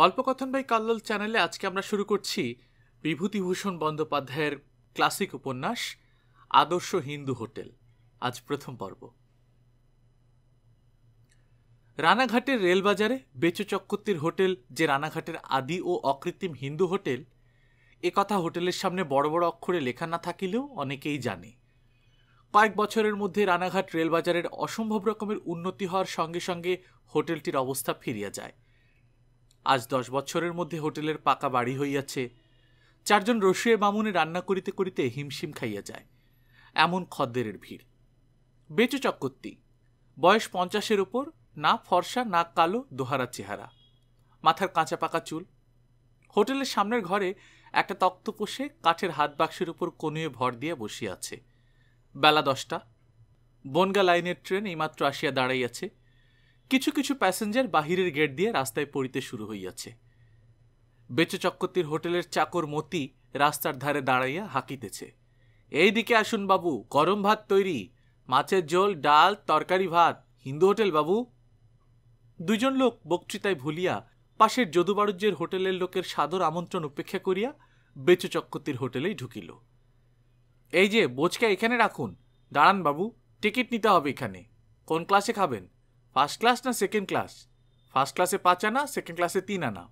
গল্পকথন by কাল্লোল চ্যানেলে আজকে আমরা শুরু করছি বিভূতিভূষণ বন্দ্যোপাধ্যায়ের ক্লাসিক উপন্যাস আদর্শ হিন্দু হোটেল আজ প্রথম পর্ব রানাঘাটের রেলবাজারে বেচু চক্রবর্তীর হোটেল যে রানাঘাটের আদি ও অকৃত্রিম হিন্দু হোটেল এ কথা হোটেলের সামনে বড় বড় অক্ষরে লেখা না থাকিলেও অনেকেই জানে কয়েক বছরের মধ্যে রানাঘাট রেলবাজারের অসম্ভব রকমের উন্নতি হওয়ার সঙ্গে সঙ্গে হোটেলটির অবস্থা ফিরিয়া যায় আজ দশ বছরের মধ্যে হোটেলের পাকা বাড়ি হইয়াছে চারজন রসিয়ে বামুনে রান্না করিতে করিতে হিমশিম খাইয়া যায় এমন খদ্দেরের ভিড় বেচু চক্কর্তি বয়স পঞ্চাশের ওপর না ফর্সা না কালো দোহারা চেহারা মাথার কাঁচা পাকা চুল হোটেলের সামনের ঘরে একটা তক্ত পোষে কাঠের হাত বাক্সের উপর কনুয়ে ভর দিয়ে বসিয়া আছে বেলা দশটা বনগা লাইনের ট্রেন এইমাত্র আসিয়া দাঁড়াইয়াছে কিছু কিছু প্যাসেঞ্জার বাহিরের গেট দিয়ে রাস্তায় পড়িতে শুরু হইয়াছে বেচে চক্রতির হোটেলের চাকর মতি রাস্তার ধারে দাঁড়াইয়া হাঁকিতেছে এই দিকে আসুন বাবু গরম ভাত তৈরি মাছের ঝোল ডাল তরকারি ভাত হিন্দু হোটেল বাবু দুজন লোক বক্তৃতায় ভুলিয়া পাশের যদুবাড়ুজ্যের হোটেলের লোকের সাদর আমন্ত্রণ উপেক্ষা করিয়া বেচু চক্রতির হোটেলেই ঢুকিল এই যে বোচকে এখানে রাখুন দাঁড়ান বাবু টিকিট নিতে হবে এখানে কোন ক্লাসে খাবেন ফার্স্ট ক্লাস না সেকেন্ড ক্লাস ফার্স্ট ক্লাসে পাঁচ আনা সেকেন্ড ক্লাসে তিন আনা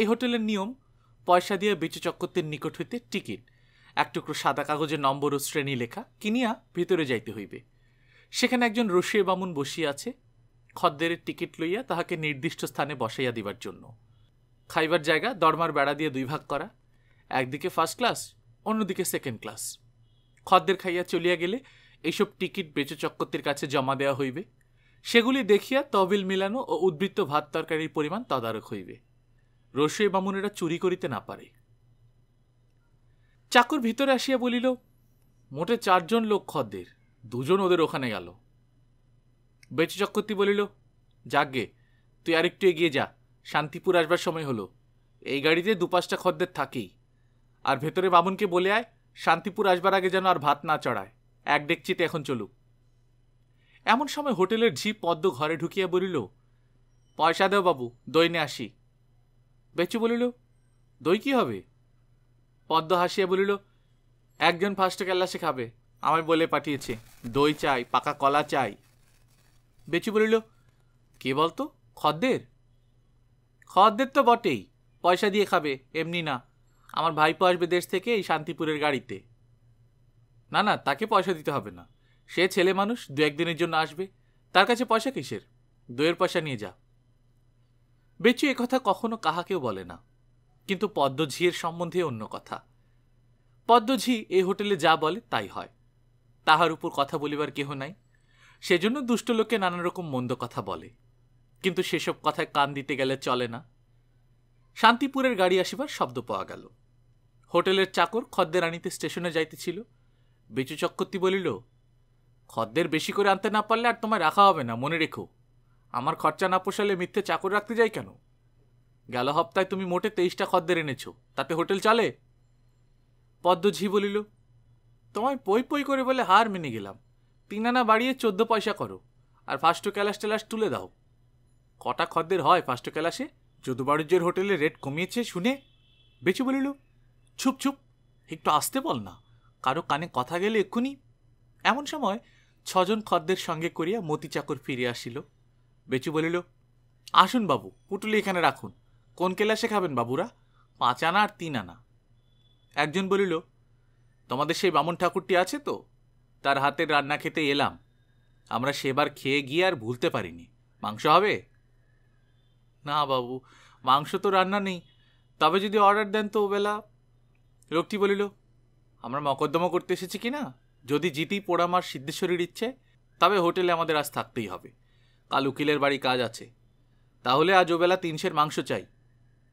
এই হোটেলের নিয়ম পয়সা দিয়ে বেচু চক্করদের নিকট হইতে টিকিট এক টুকরো সাদা কাগজে নম্বর ও শ্রেণী লেখা কিনিয়া ভিতরে যাইতে হইবে সেখানে একজন রশিয়ে বামুন বসিয়া আছে খদ্দের টিকিট লইয়া তাহাকে নির্দিষ্ট স্থানে বসাইয়া দিবার জন্য খাইবার জায়গা দরমার বেড়া দিয়ে দুই ভাগ করা একদিকে ফার্স্ট ক্লাস অন্যদিকে সেকেন্ড ক্লাস খদ্দের খাইয়া চলিয়া গেলে এইসব টিকিট বেচে চক্করদের কাছে জমা দেওয়া হইবে সেগুলি দেখিয়া তবিল মিলানো ও উদ্বৃত্ত ভাত তরকারির পরিমাণ তদারক হইবে রসই বামুনেরা চুরি করিতে না পারে চাকর ভিতরে আসিয়া বলিল মোটে চারজন লোক খদ্দের দুজন ওদের ওখানে গেল বেচু চক্রবর্তী বলিল যাগে তুই আরেকটু এগিয়ে যা শান্তিপুর আসবার সময় হলো এই গাড়িতে দু পাঁচটা খদ্দের থাকেই আর ভেতরে বামুনকে বলে আয় শান্তিপুর আসবার আগে যেন আর ভাত না চড়ায় এক ডেকচিতে এখন চলুক এমন সময় হোটেলের ঝি পদ্ম ঘরে ঢুকিয়া বলিল পয়সা দেও বাবু দই নিয়ে আসি বেচু বলিল দই কি হবে পদ্ম হাসিয়া বলিল একজন ফার্স্ট ক্যালাসে খাবে আমায় বলে পাঠিয়েছে দই চাই পাকা কলা চাই বেচু বলিল কে বলতো খদ্দের খদ্দের তো বটেই পয়সা দিয়ে খাবে এমনি না আমার ভাইপো আসবে দেশ থেকে এই শান্তিপুরের গাড়িতে না না তাকে পয়সা দিতে হবে না সে ছেলে মানুষ দু একদিনের জন্য আসবে তার কাছে পয়সা কিসের দইয়ের পয়সা নিয়ে যা বেচু কথা কখনো কাহাকেও বলে না কিন্তু পদ্মঝির সম্বন্ধে অন্য কথা পদ্মঝি এই হোটেলে যা বলে তাই হয় তাহার উপর কথা বলিবার কেহ নাই সেজন্য দুষ্ট লোকে নানা রকম মন্দ কথা বলে কিন্তু সেসব কথায় কান দিতে গেলে চলে না শান্তিপুরের গাড়ি আসিবার শব্দ পাওয়া গেল হোটেলের চাকর খদ্দের আনিতে স্টেশনে যাইতেছিল বেচু চক্রতী বলিল খদ্দের বেশি করে আনতে না পারলে আর তোমায় রাখা হবে না মনে রেখো আমার খরচা না পোষালে মিথ্যে চাকর রাখতে যাই কেন গেল হপ্তায় তুমি মোটে তেইশটা খদ্দের এনেছো তাতে হোটেল চলে পদ্মঝি বলিল তোমায় পই পই করে বলে হার মেনে গেলাম তিন আনা বাড়িয়ে চোদ্দ পয়সা করো আর ফার্স্ট ক্যালাস টেলাস তুলে দাও কটা খদ্দের হয় ফার্স্ট ক্যালাসে যদুবাড়ুজ্যের হোটেলে রেট কমিয়েছে শুনে বেঁচে বলিল ছুপ ছুপ একটু আসতে বল না কারো কানে কথা গেলে এক্ষুনি এমন সময় ছজন খদ্দের সঙ্গে করিয়া মতি চাকর ফিরিয়া আসিল বেচু বলিল আসুন বাবু পুটুলি এখানে রাখুন কোন কেলাসে খাবেন বাবুরা পাঁচ আনা আর তিন আনা একজন বলিল তোমাদের সেই বামন ঠাকুরটি আছে তো তার হাতের রান্না খেতে এলাম আমরা সেবার খেয়ে গিয়ে আর ভুলতে পারিনি মাংস হবে না বাবু মাংস তো রান্না নেই তবে যদি অর্ডার দেন তো বেলা লোকটি বলিল আমরা মকদ্দমা করতে এসেছি কি না যদি জিতি পোড়ামার সিদ্ধেশ্বরীর ইচ্ছে তবে হোটেলে আমাদের আজ থাকতেই হবে কাল উকিলের বাড়ি কাজ আছে তাহলে আজ ওবেলা তিনশের মাংস চাই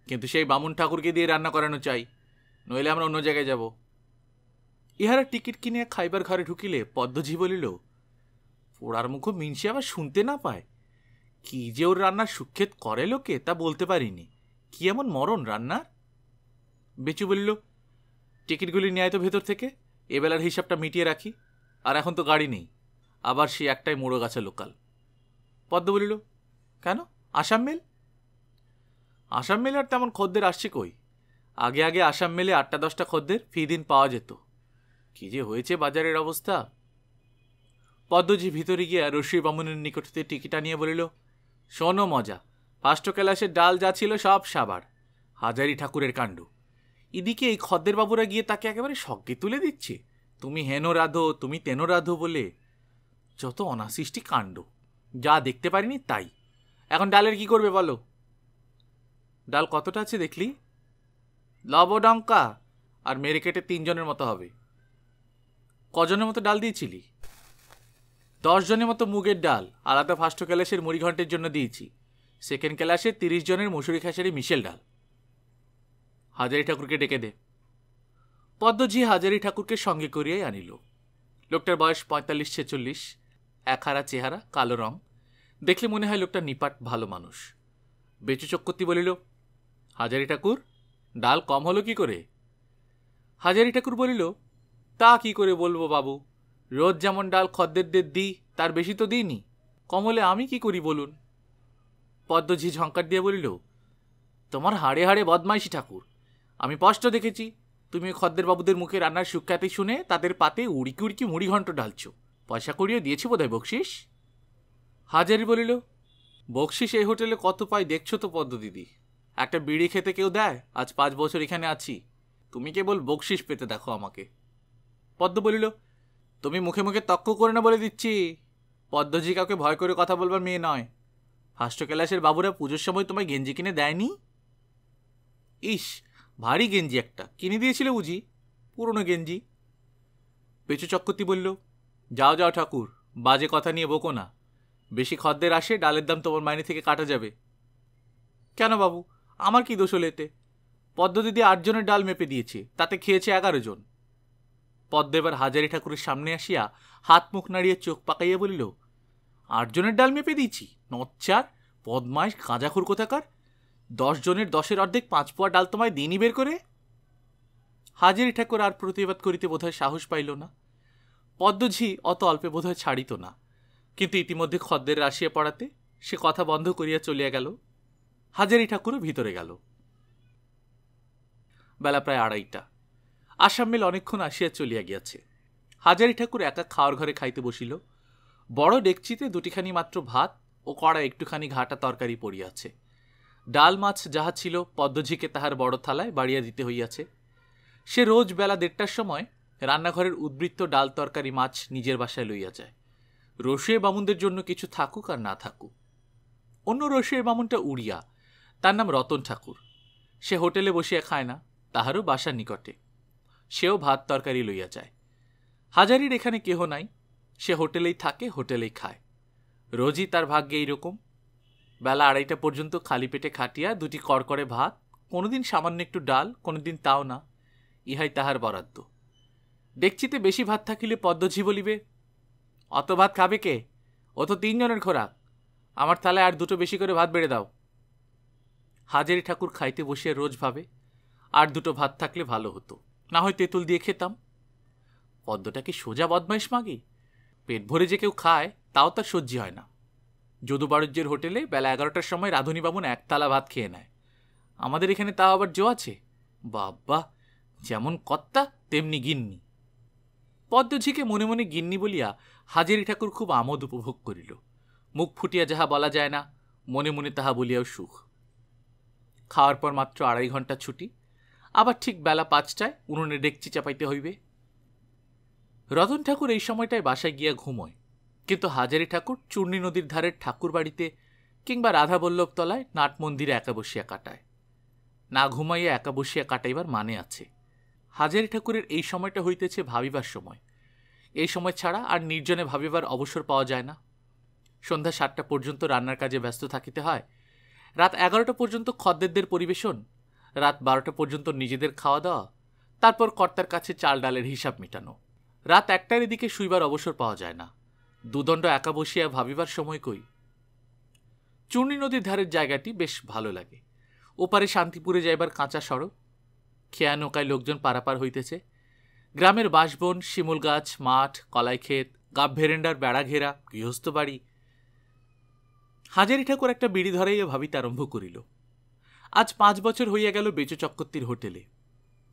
কিন্তু সেই বামুন ঠাকুরকে দিয়ে রান্না করানো চাই নইলে আমরা অন্য জায়গায় যাব ইহারা টিকিট কিনে খাইবার ঘরে ঢুকিলে পদ্মজি বলিল পোড়ার মুখ মিনসে আবার শুনতে না পায় কি যে ওর রান্নার সুক্ষেত করে লোকে তা বলতে পারিনি কি এমন মরণ রান্নার বেচু বলিল টিকিটগুলি নেয় তো ভেতর থেকে এবেলার হিসাবটা মিটিয়ে রাখি আর এখন তো গাড়ি নেই আবার সে একটাই মোড়ো মোড়গাছা লোকাল পদ্ম বলিল কেন আসাম মেল আসাম মেলে আর তেমন খদ্দের আসছে কই আগে আগে আসাম মেলে আটটা দশটা খদ্দের ফি দিন পাওয়া যেত কী যে হয়েছে বাজারের অবস্থা পদ্মজি ভিতরে গিয়া রশি বামুনের নিকট হতে টিকিটা নিয়ে বলিল শোনো মজা ফার্স্ট ক্লাসের ডাল যা ছিল সব সাবার হাজারি ঠাকুরের কাণ্ড এদিকে এই খদ্দেরবাবুরা গিয়ে তাকে একেবারে সজ্ঞে তুলে দিচ্ছে তুমি হেন রাধো তুমি তেন রাধো বলে যত অনাসৃষ্টি কাণ্ড যা দেখতে পারিনি তাই এখন ডালের কি করবে বলো ডাল কতটা আছে দেখলি লবডঙ্কা আর মেরে কেটে তিনজনের মতো হবে কজনের মতো ডাল দিয়েছিলি দশজনের মতো মুগের ডাল আলাদা ফার্স্ট ক্লাসের মুড়ি ঘন্টের জন্য দিয়েছি সেকেন্ড ক্লাসে তিরিশ জনের মুসুরি খাসের মিশেল ডাল হাজারি ঠাকুরকে ডেকে দে পদ্মজি হাজারি ঠাকুরকে সঙ্গে করিয়াই আনিল লোকটার বয়স পঁয়তাল্লিশ ছেচল্লিশ একহারা চেহারা কালো রং দেখলে মনে হয় লোকটা নিপাট ভালো মানুষ বেচু চক্রবর্তী বলিল হাজারি ঠাকুর ডাল কম হলো কি করে হাজারি ঠাকুর বলিল তা কি করে বলবো বাবু রোজ যেমন ডাল খদ্দেরদের দিই তার বেশি তো দিইনি কম হলে আমি কি করি বলুন পদ্মঝি ঝঙ্কার দিয়ে বলিল তোমার হাড়ে হাড়ে বদমাইশি ঠাকুর আমি স্পষ্ট দেখেছি তুমি খদ্দের বাবুদের মুখে রান্নার সুখ্যাতি শুনে তাদের পাতে উড়কি উড়কি মুড়িঘণ্ট ঢালছ পয়সা করিয়ে দিয়েছি বোধহয় বকশিস হাজারি বলিল বকশিস এই হোটেলে কত পাই দেখছো তো পদ্ম দিদি একটা বিড়ি খেতে কেউ দেয় আজ পাঁচ বছর এখানে আছি তুমি কেবল বকশিস পেতে দেখো আমাকে পদ্ম বলিল তুমি মুখে মুখে তক্ক করে না বলে দিচ্ছি পদ্মজি কাউকে ভয় করে কথা বলবার মেয়ে নয় ফার্স্ট ক্লাসের বাবুরা পুজোর সময় তোমায় গেঞ্জি কিনে দেয়নি ইস ভারী গেঞ্জি একটা কিনে দিয়েছিলে বুঝি পুরনো গেঞ্জি পেঁচু চক্রতি বলল যাও যাও ঠাকুর বাজে কথা নিয়ে বকো না বেশি খদ্দের আসে ডালের দাম তোমার মাইনে থেকে কাটা যাবে কেন বাবু আমার কি দোষ হলে এতে পদ্ম দিদি আটজনের ডাল মেপে দিয়েছে তাতে খেয়েছে এগারো জন পদ্ম এবার হাজারি ঠাকুরের সামনে আসিয়া হাত মুখ নাড়িয়ে চোখ পাকাইয়া বলিল আটজনের ডাল মেপে দিয়েছি নচ্চার পদ্মায় গাঁজাখুর কোথাকার দশ জনের দশের অর্ধেক পাঁচ পোয়া ডাল তোমায় দিনই বের করে হাজির ঠাকুর আর প্রতিবাদ করিতে বোধহয় সাহস পাইল না পদ্মঝি অত অল্পে বোধহয় ছাড়িত না কিন্তু ইতিমধ্যে খদ্দের আসিয়া পড়াতে সে কথা বন্ধ করিয়া চলিয়া গেল হাজারি ঠাকুরও ভিতরে গেল বেলা প্রায় আড়াইটা আসাম মেল অনেকক্ষণ আসিয়া চলিয়া গিয়াছে হাজারি ঠাকুর একা খাওয়ার ঘরে খাইতে বসিল বড় ডেকচিতে দুটিখানি মাত্র ভাত ও কড়া একটুখানি ঘাটা তরকারি পড়িয়াছে আছে ডাল মাছ যাহা ছিল পদ্মঝিকে তাহার বড় থালায় বাড়িয়া দিতে হইয়াছে সে রোজ বেলা দেড়টার সময় রান্নাঘরের উদ্বৃত্ত ডাল তরকারি মাছ নিজের বাসায় লইয়া যায় রসিয়ে বামুনদের জন্য কিছু থাকুক আর না থাকুক অন্য রসিয়ে বামুনটা উড়িয়া তার নাম রতন ঠাকুর সে হোটেলে বসিয়া খায় না তাহারও বাসার নিকটে সেও ভাত তরকারি লইয়া যায় হাজারির এখানে কেহ নাই সে হোটেলেই থাকে হোটেলেই খায় রোজই তার ভাগ্যে এইরকম বেলা আড়াইটা পর্যন্ত খালি পেটে খাটিয়া দুটি করকরে ভাত কোনোদিন সামান্য একটু ডাল কোনোদিন তাও না ইহাই তাহার বরাদ্দ ডেকচিতে বেশি ভাত থাকিলে পদ্মঝি বলিবে অত ভাত খাবে কে ও তো তিনজনের খোরাক আমার তালে আর দুটো বেশি করে ভাত বেড়ে দাও হাজারি ঠাকুর খাইতে বসিয়া রোজ ভাবে আর দুটো ভাত থাকলে ভালো হতো না হয় তেঁতুল দিয়ে খেতাম পদ্মটা কি সোজা বদমাইশ মাগি পেট ভরে যে কেউ খায় তাও তার সহ্য হয় না যদু হোটেলে বেলা এগারোটার সময় রাধুনী বামুন একতালা ভাত খেয়ে নেয় আমাদের এখানে তা আবার জো আছে বাব্বা যেমন কর্তা তেমনি গিন্নি পদ্মঝিকে মনে মনে গিন্নি বলিয়া হাজেরি ঠাকুর খুব আমোদ উপভোগ করিল মুখ ফুটিয়া যাহা বলা যায় না মনে মনে তাহা বলিয়াও সুখ খাওয়ার পর মাত্র আড়াই ঘন্টা ছুটি আবার ঠিক বেলা পাঁচটায় উনুনে ডেকচি চাপাইতে হইবে রতন ঠাকুর এই সময়টায় বাসায় গিয়া ঘুমোয় কিন্তু হাজারি ঠাকুর চূর্ণী নদীর ধারের ঠাকুর বাড়িতে কিংবা রাধাবল্লভতলায় নাট মন্দিরে একা বসিয়া কাটায় না ঘুমাইয়া একা বসিয়া কাটাইবার মানে আছে হাজারি ঠাকুরের এই সময়টা হইতেছে ভাবিবার সময় এই সময় ছাড়া আর নির্জনে ভাবিবার অবসর পাওয়া যায় না সন্ধ্যা সাতটা পর্যন্ত রান্নার কাজে ব্যস্ত থাকিতে হয় রাত এগারোটা পর্যন্ত খদ্দেরদের পরিবেশন রাত বারোটা পর্যন্ত নিজেদের খাওয়া দাওয়া তারপর কর্তার কাছে চাল ডালের হিসাব মেটানো রাত একটার এদিকে শুইবার অবসর পাওয়া যায় না দুদণ্ড একা বসিয়া ভাবিবার সময় কই চূর্ণী নদীর ধারের জায়গাটি বেশ ভালো লাগে ওপারে শান্তিপুরে যাইবার কাঁচা সড়ক খেয়া নৌকায় লোকজন পারাপার হইতেছে গ্রামের বাঁশবন শিমুল গাছ মাঠ কলাই ক্ষেত গাব ভেরেন্ডার বেড়া ঘেরা গৃহস্থ বাড়ি হাজারি ঠাকুর একটা বিড়ি ধরাইয়া ভাবিতে আরম্ভ করিল আজ পাঁচ বছর হইয়া গেল বেচু চক্রবর্তীর হোটেলে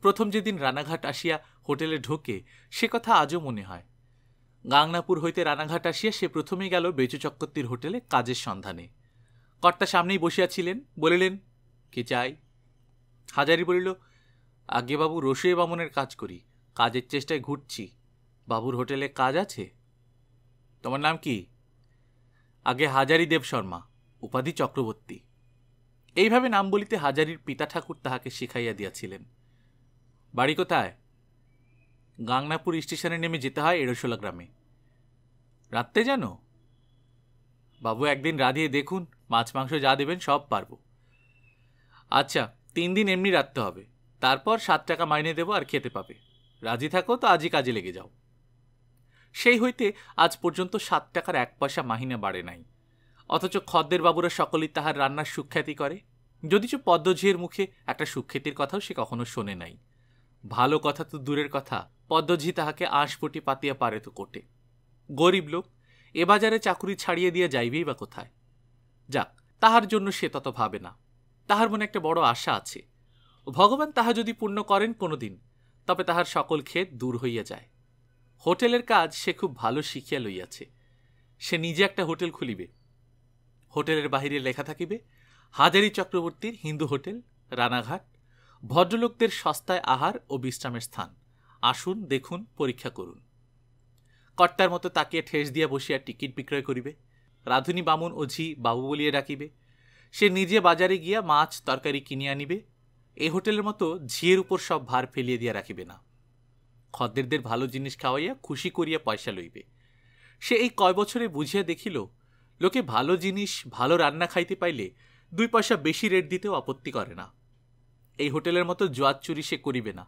প্রথম যেদিন রানাঘাট আসিয়া হোটেলে ঢোকে সে কথা আজও মনে হয় গাংনাপুর হইতে রানাঘাট আসিয়া সে প্রথমে গেল বেচু চক্রবর্তীর হোটেলে কাজের সন্ধানে কর্তা সামনেই বসিয়াছিলেন বলিলেন কে চাই হাজারি বলিল আগে বাবু রসুয়ে বামনের কাজ করি কাজের চেষ্টায় ঘুরছি বাবুর হোটেলে কাজ আছে তোমার নাম কি আগে হাজারি দেব শর্মা উপাধি চক্রবর্তী এইভাবে নাম বলিতে হাজারির পিতা ঠাকুর তাহাকে শিখাইয়া দিয়াছিলেন বাড়ি কোথায় গাংনাপুর স্টেশনে নেমে যেতে হয় এরশোলা গ্রামে রাত্রে জানো বাবু একদিন রাঁধিয়ে দেখুন মাছ মাংস যা দেবেন সব পারবো আচ্ছা তিন দিন এমনি রাখতে হবে তারপর সাত টাকা মাইনে দেবো আর খেতে পাবে রাজি থাকো তো আজই কাজে লেগে যাও সেই হইতে আজ পর্যন্ত সাত টাকার এক পয়সা মাহিনা বাড়ে নাই অথচ খদ্দের বাবুরা সকলেই তাহার রান্নার সুখ্যাতি করে যদিচ পদ্মঝিয়ের মুখে একটা সুখ্যাতির কথাও সে কখনো শোনে নাই ভালো কথা তো দূরের কথা পদ্মঝি তাহাকে আশপুটি পাতিয়া পারে তো কোটে গরিব লোক এ বাজারে চাকুরি ছাড়িয়ে দিয়ে যাইবেই বা কোথায় যাক তাহার জন্য সে তত ভাবে না তাহার মনে একটা বড় আশা আছে ভগবান তাহা যদি পূর্ণ করেন কোনোদিন তবে তাহার সকল ক্ষেত দূর হইয়া যায় হোটেলের কাজ সে খুব ভালো শিখিয়া লইয়াছে সে নিজে একটা হোটেল খুলিবে হোটেলের বাহিরে লেখা থাকিবে হাজারি চক্রবর্তীর হিন্দু হোটেল রানাঘাট ভদ্রলোকদের সস্তায় আহার ও বিশ্রামের স্থান আসুন দেখুন পরীক্ষা করুন কর্তার মতো তাকে ঠেস দিয়া বসিয়া টিকিট বিক্রয় করিবে রাধুনি বামুন ও ঝি বাবু বলিয়া ডাকিবে সে নিজে বাজারে গিয়া মাছ তরকারি কিনিয়া আনিবে এ হোটেলের মতো ঝিয়ের উপর সব ভার ফেলিয়ে দিয়া রাখিবে না খদ্দেরদের ভালো জিনিস খাওয়াইয়া খুশি করিয়া পয়সা লইবে সে এই কয় বছরে বুঝিয়া দেখিল লোকে ভালো জিনিস ভালো রান্না খাইতে পাইলে দুই পয়সা বেশি রেট দিতেও আপত্তি করে না এই হোটেলের মতো জোয়ার চুরি সে করিবে না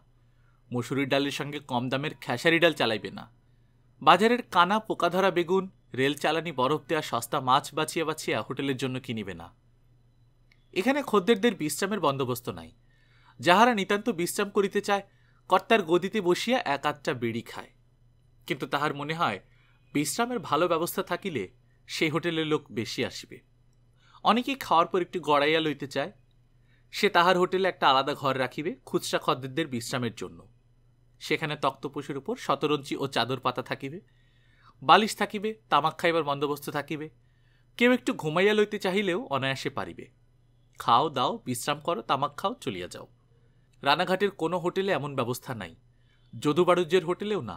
মসুরির ডালের সঙ্গে কম দামের খেসারি ডাল চালাইবে না বাজারের কানা পোকাধরা বেগুন রেল চালানি বরফ দেওয়া সস্তা মাছ বাছিয়া বাছিয়া হোটেলের জন্য কিনিবে না এখানে খদ্দেরদের বিশ্রামের বন্দোবস্ত নাই যাহারা নিতান্ত বিশ্রাম করিতে চায় কর্তার গদিতে বসিয়া এক আধটা বিড়ি খায় কিন্তু তাহার মনে হয় বিশ্রামের ভালো ব্যবস্থা থাকিলে সেই হোটেলের লোক বেশি আসবে অনেকে খাওয়ার পর একটু গড়াইয়া লইতে চায় সে তাহার হোটেলে একটা আলাদা ঘর রাখিবে খুচরা খদ্দেরদের বিশ্রামের জন্য সেখানে তক্তপোষের উপর শতরঞ্জি ও চাদর পাতা থাকিবে বালিশ থাকিবে তামাক খাইবার বন্দোবস্ত থাকিবে কেউ একটু ঘুমাইয়া লইতে চাহিলেও অনায়াসে পারিবে খাও দাও বিশ্রাম করো তামাক খাও চলিয়া যাও রানাঘাটের কোনো হোটেলে এমন ব্যবস্থা নাই যদুবাড়ুজ্যের হোটেলেও না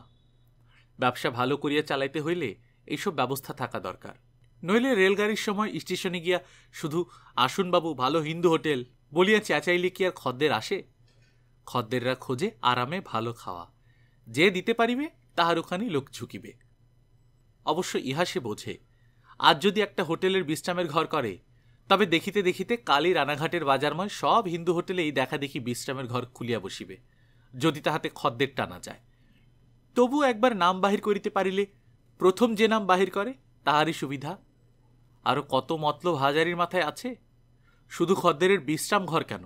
ব্যবসা ভালো করিয়া চালাইতে হইলে এইসব ব্যবস্থা থাকা দরকার নইলে রেলগাড়ির সময় স্টেশনে গিয়া শুধু আসুনবাবু ভালো হিন্দু হোটেল বলিয়া চেঁচাইলে কি আর খদ্দের আসে খদ্দেররা খোঁজে আরামে ভালো খাওয়া যে দিতে পারিবে তাহার ওখানে লোক ঝুঁকিবে অবশ্য ইহা সে বোঝে আজ যদি একটা হোটেলের বিশ্রামের ঘর করে তবে দেখিতে দেখিতে কালী রানাঘাটের বাজারময় সব হিন্দু হোটেলে এই দেখা দেখি বিশ্রামের ঘর খুলিয়া বসিবে যদি তাহাতে খদ্দের টানা যায় তবু একবার নাম বাহির করিতে পারিলে প্রথম যে নাম বাহির করে তাহারই সুবিধা আরও কত মতলব হাজারির মাথায় আছে শুধু খদ্দেরের বিশ্রাম ঘর কেন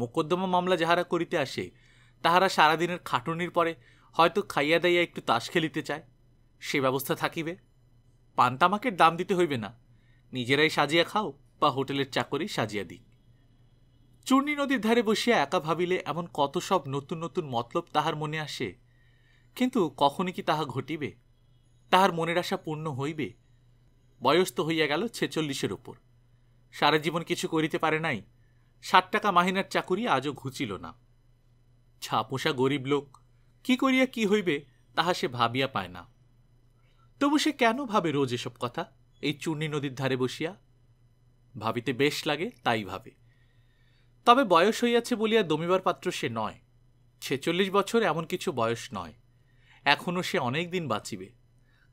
মোকদ্দমা মামলা যাহারা করিতে আসে তাহারা সারাদিনের খাটুনির পরে হয়তো খাইয়া দাইয়া একটু তাস খেলিতে চায় সে ব্যবস্থা থাকিবে পান্তামাকের দাম দিতে হইবে না নিজেরাই সাজিয়া খাও বা হোটেলের চাকরি সাজিয়া দিক চূর্ণী নদীর ধারে বসিয়া একা ভাবিলে এমন কত সব নতুন নতুন মতলব তাহার মনে আসে কিন্তু কখনই কি তাহা ঘটিবে তাহার মনের আশা পূর্ণ হইবে বয়স তো হইয়া গেল ছেচল্লিশের ওপর সারা জীবন কিছু করিতে পারে নাই সাত টাকা মাহিনার চাকুরি আজও ঘুচিল না ছাপোষা গরিব লোক কি করিয়া কি হইবে তাহা সে ভাবিয়া পায় না তবু সে কেন ভাবে রোজ এসব কথা এই চূর্ণী নদীর ধারে বসিয়া ভাবিতে বেশ লাগে তাই ভাবে তবে বয়স হইয়াছে বলিয়া দমিবার পাত্র সে নয় ছেচল্লিশ বছর এমন কিছু বয়স নয় এখনও সে অনেক দিন বাঁচিবে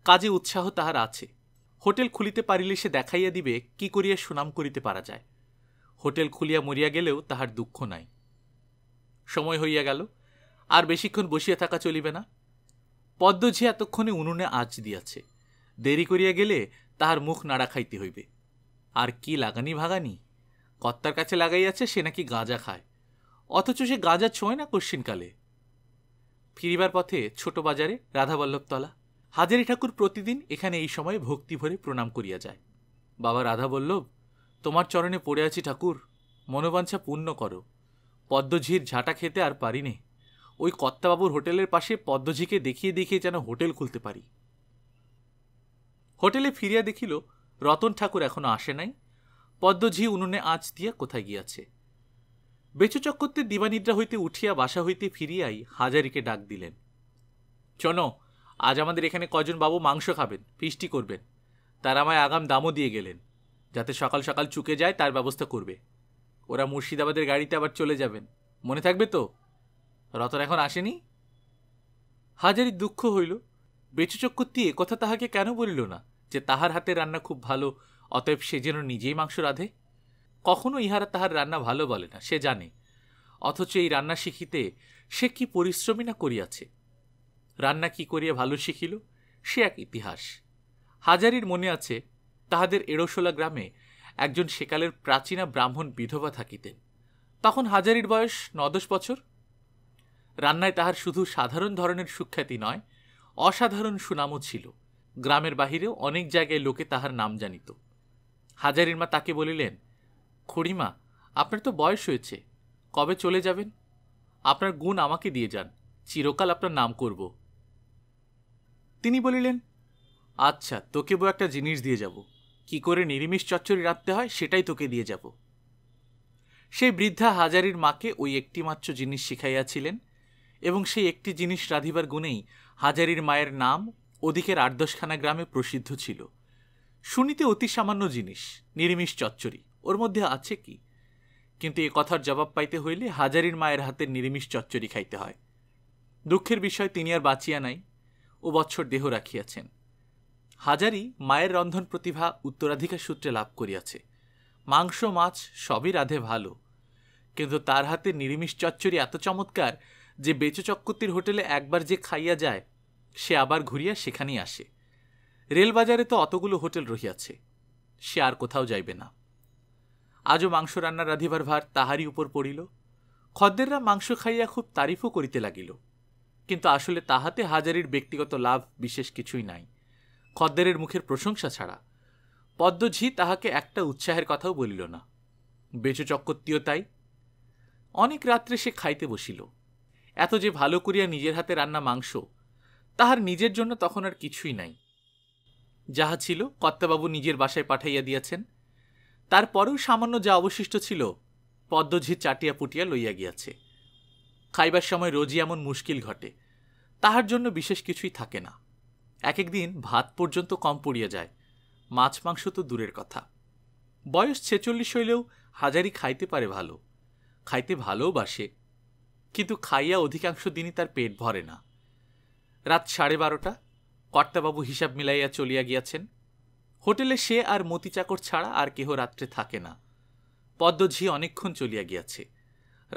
কাজে উৎসাহ তাহার আছে হোটেল খুলিতে পারিলে সে দেখাইয়া দিবে কি করিয়া সুনাম করিতে পারা যায় হোটেল খুলিয়া মরিয়া গেলেও তাহার দুঃখ নাই সময় হইয়া গেল আর বেশিক্ষণ বসিয়া থাকা চলিবে না পদ্ম এতক্ষণে উনুনে আঁচ দিয়াছে দেরি করিয়া গেলে তাহার মুখ নাড়া খাইতে হইবে আর কি লাগানি ভাগানি কর্তার কাছে লাগাইয়াছে সে নাকি গাঁজা খায় অথচ সে গাঁজা ছোঁয় না কশ্চিনকালে ফিরিবার পথে ছোট বাজারে রাধাবল্লভতলা হাজারি ঠাকুর প্রতিদিন এখানে এই সময়ে ভক্তি ভরে প্রণাম করিয়া যায় বাবা রাধাবল্লভ তোমার চরণে পড়ে আছি ঠাকুর মনোবাঞ্ছা পূর্ণ করো পদ্মঝির ঝাঁটা খেতে আর পারিনে ওই কর্তাবাবুর হোটেলের পাশে পদ্মঝিকে দেখিয়ে দেখিয়ে যেন হোটেল খুলতে পারি হোটেলে ফিরিয়া দেখিল রতন ঠাকুর এখনো আসে নাই পদ্মঝি উনুনে আঁচ দিয়া কোথায় গিয়াছে বেচুচক্করতে দিবানিদ্রা হইতে উঠিয়া বাসা হইতে ফিরিয়াই হাজারিকে ডাক দিলেন চন আজ আমাদের এখানে কজন বাবু মাংস খাবেন ফিষ্টি করবেন তারা আমায় আগাম দামও দিয়ে গেলেন যাতে সকাল সকাল চুকে যায় তার ব্যবস্থা করবে ওরা মুর্শিদাবাদের গাড়িতে আবার চলে যাবেন মনে থাকবে তো রতন এখন আসেনি হাজারি দুঃখ হইল বেচুচক্রবর্তী কথা তাহাকে কেন বলিল না যে তাহার হাতে রান্না খুব ভালো অতএব সে যেন নিজেই মাংস রাঁধে কখনো ইহারা তাহার রান্না ভালো বলে না সে জানে অথচ এই রান্না শিখিতে সে কি পরিশ্রমী না করিয়াছে রান্না কি করিয়া ভালো শিখিল সে এক ইতিহাস হাজারির মনে আছে তাহাদের এরোশোলা গ্রামে একজন সেকালের প্রাচীনা ব্রাহ্মণ বিধবা থাকিতেন তখন হাজারির বয়স নদশ বছর রান্নায় তাহার শুধু সাধারণ ধরনের সুখ্যাতি নয় অসাধারণ সুনামও ছিল গ্রামের বাহিরেও অনেক জায়গায় লোকে তাহার নাম জানিত হাজারির মা তাকে বলিলেন খড়িমা আপনার তো বয়স হয়েছে কবে চলে যাবেন আপনার গুণ আমাকে দিয়ে যান চিরকাল আপনার নাম করব তিনি বলিলেন আচ্ছা তোকে বউ একটা জিনিস দিয়ে যাব কি করে নিরিমিষ চচ্চরি রাখতে হয় সেটাই তোকে দিয়ে যাব সেই বৃদ্ধা হাজারির মাকে ওই একটিমাত্র জিনিস শিখাইয়াছিলেন এবং সেই একটি জিনিস রাধিবার গুণেই হাজারির মায়ের নাম ওদিকের আটদশখানা গ্রামে প্রসিদ্ধ ছিল শুনিতে অতি সামান্য জিনিস নিরিমিষ চচ্চড়ি ওর মধ্যে আছে কি কিন্তু এ কথার জবাব পাইতে হইলে হাজারির মায়ের হাতের নিরিমিষ চচ্চড়ি খাইতে হয় দুঃখের বিষয় তিনি আর বাঁচিয়া নাই ও বছর দেহ রাখিয়াছেন হাজারি মায়ের রন্ধন প্রতিভা উত্তরাধিকার সূত্রে লাভ করিয়াছে মাংস মাছ সবই রাধে ভালো কিন্তু তার হাতে নিরিমিষ চচ্চরি এত চমৎকার যে বেচো হোটেলে একবার যে খাইয়া যায় সে আবার ঘুরিয়া সেখানেই আসে রেলবাজারে তো অতগুলো হোটেল রহিয়াছে সে আর কোথাও যাইবে না আজও মাংস রান্নার রাধিবার ভার তাহারই উপর পড়িল খদ্দেররা মাংস খাইয়া খুব তারিফও করিতে লাগিল কিন্তু আসলে তাহাতে হাজারির ব্যক্তিগত লাভ বিশেষ কিছুই নাই খদ্দেরের মুখের প্রশংসা ছাড়া পদ্মঝি তাহাকে একটা উৎসাহের কথাও বলিল না বেচু তাই অনেক রাত্রে সে খাইতে বসিল এত যে ভালো করিয়া নিজের হাতে রান্না মাংস তাহার নিজের জন্য তখন আর কিছুই নাই যাহা ছিল কর্তাবাবু নিজের বাসায় পাঠাইয়া দিয়াছেন তারপরেও সামান্য যা অবশিষ্ট ছিল পদ্মঝি চাটিয়া পুটিয়া লইয়া গিয়াছে খাইবার সময় রোজই এমন মুশকিল ঘটে তাহার জন্য বিশেষ কিছুই থাকে না এক একদিন ভাত পর্যন্ত কম পড়িয়া যায় মাছ মাংস তো দূরের কথা বয়স ছেচল্লিশ হইলেও হাজারি খাইতে পারে ভালো খাইতে ভালোবাসে কিন্তু খাইয়া অধিকাংশ দিনই তার পেট ভরে না রাত সাড়ে বারোটা কর্তাবাবু হিসাব মিলাইয়া চলিয়া গিয়াছেন হোটেলে সে আর মতি চাকর ছাড়া আর কেহ রাত্রে থাকে না পদ্মঝি অনেকক্ষণ চলিয়া গিয়াছে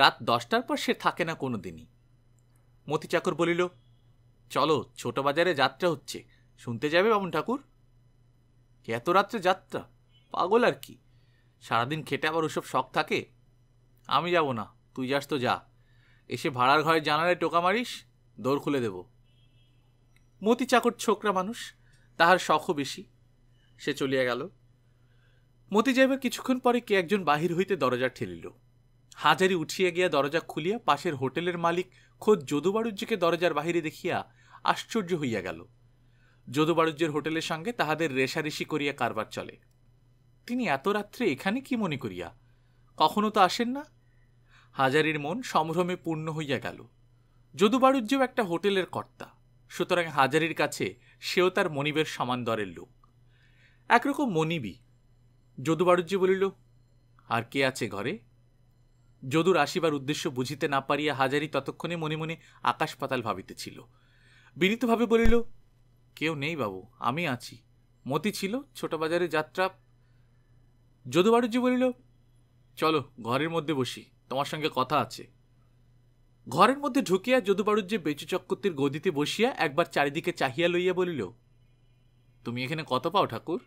রাত দশটার পর সে থাকে না কোনো দিনই মতি চাকর বলিল চলো ছোট বাজারে যাত্রা হচ্ছে শুনতে যাবে বামুন ঠাকুর এত রাত্রে যাত্রা পাগল আর কি সারাদিন খেটে আবার ওসব শখ থাকে আমি যাব না তুই যাস তো যা এসে ভাড়ার ঘরে জানালে টোকা মারিস দৌড় খুলে দেব মতি চাকর ছোকরা মানুষ তাহার শখও বেশি সে চলিয়া গেল মতি যাইবার কিছুক্ষণ পরে কে একজন বাহির হইতে দরজা ঠেলিল হাজারি উঠিয়া গিয়া দরজা খুলিয়া পাশের হোটেলের মালিক খোদ যদুবাড়ুজ্জিকে দরজার বাহিরে দেখিয়া আশ্চর্য হইয়া গেল বাড়ুজ্যের হোটেলের সঙ্গে তাহাদের রেশারেশি করিয়া কারবার চলে তিনি এত রাত্রে এখানে কি মনে করিয়া কখনো তো আসেন না হাজারির মন সম্ভ্রমে পূর্ণ হইয়া গেল যদুবাণুজ্যও একটা হোটেলের কর্তা সুতরাং হাজারির কাছে সেও তার মনিবের সমান দরের লোক একরকম মনিবি যদুবাণুজ্য বলিল আর কে আছে ঘরে যদুর আসিবার উদ্দেশ্য বুঝিতে না পারিয়া হাজারি ততক্ষণে মনে মনে আকাশ পাতাল ভাবিতেছিল বিনীতভাবে বলিল কেউ নেই বাবু আমি আছি মতি ছিল ছোট বাজারে যাত্রা যদুবাড়ুজি বলিল চলো ঘরের মধ্যে বসি তোমার সঙ্গে কথা আছে ঘরের মধ্যে ঢুকিয়া যদুবাড়ুজ্জে বেচু চক্রতির গদিতে বসিয়া একবার চারিদিকে চাহিয়া লইয়া বলিল তুমি এখানে কত পাও ঠাকুর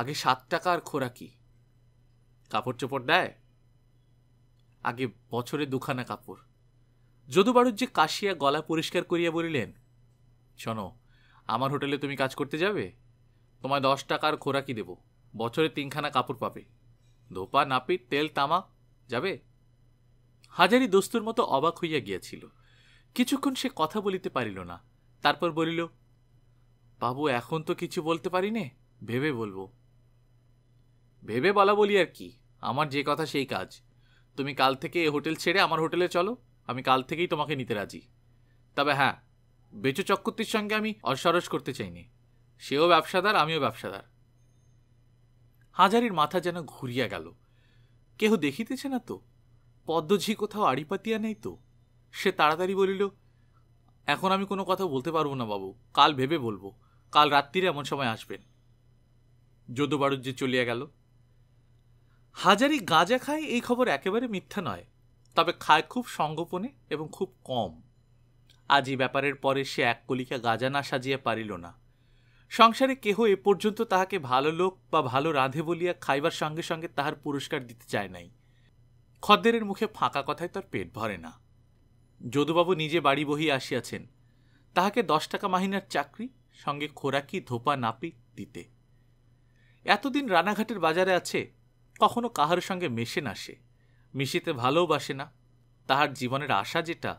আগে সাত টাকা আর খোরা কি কাপড় চোপড় দেয় আগে বছরে দুখানা কাপড় যদুবাড়ুজ্জি কাশিয়া গলা পরিষ্কার করিয়া বলিলেন শোনো আমার হোটেলে তুমি কাজ করতে যাবে তোমায় দশ টাকার খোরাকি দেব বছরে তিনখানা কাপড় পাবে ধোপা নাপিত তেল তামাক যাবে হাজারি দস্তুর মতো অবাক হইয়া গিয়াছিল কিছুক্ষণ সে কথা বলিতে পারিল না তারপর বলিল বাবু এখন তো কিছু বলতে পারি নে ভেবে বলবো ভেবে বলা বলি আর কি আমার যে কথা সেই কাজ তুমি কাল থেকে এ হোটেল ছেড়ে আমার হোটেলে চলো আমি কাল থেকেই তোমাকে নিতে রাজি তবে হ্যাঁ বেচু চক্রতির সঙ্গে আমি অসরস করতে চাইনি সেও ব্যবসাদার আমিও ব্যবসাদার হাজারির মাথা যেন ঘুরিয়া গেল কেহ দেখিতেছে না তো পদ্মঝি কোথাও আড়ি পাতিয়া নেই তো সে তাড়াতাড়ি বলিল এখন আমি কোনো কথা বলতে পারবো না বাবু কাল ভেবে বলবো কাল রাত্রিরে এমন সময় আসবেন যদু বাড়ুজ্যে চলিয়া গেল হাজারি গাঁজা খায় এই খবর একেবারে মিথ্যা নয় তবে খায় খুব সঙ্গোপনে এবং খুব কম আজ এই ব্যাপারের পরে সে এক কলিকা গাজা না সাজিয়া পারিল না সংসারে কেহ এ পর্যন্ত তাহাকে ভালো লোক বা ভালো রাঁধে বলিয়া খাইবার সঙ্গে সঙ্গে তাহার পুরস্কার দিতে চায় নাই খদ্দেরের মুখে ফাঁকা কথায় তার পেট ভরে না যদুবাবু নিজে বাড়ি বহি আসিয়াছেন তাহাকে দশ টাকা মাহিনার চাকরি সঙ্গে খোরাকি ধোপা নাপি দিতে এতদিন রানাঘাটের বাজারে আছে কখনো কাহার সঙ্গে মেশে না সে মিশিতে ভালোবাসে না তাহার জীবনের আশা যেটা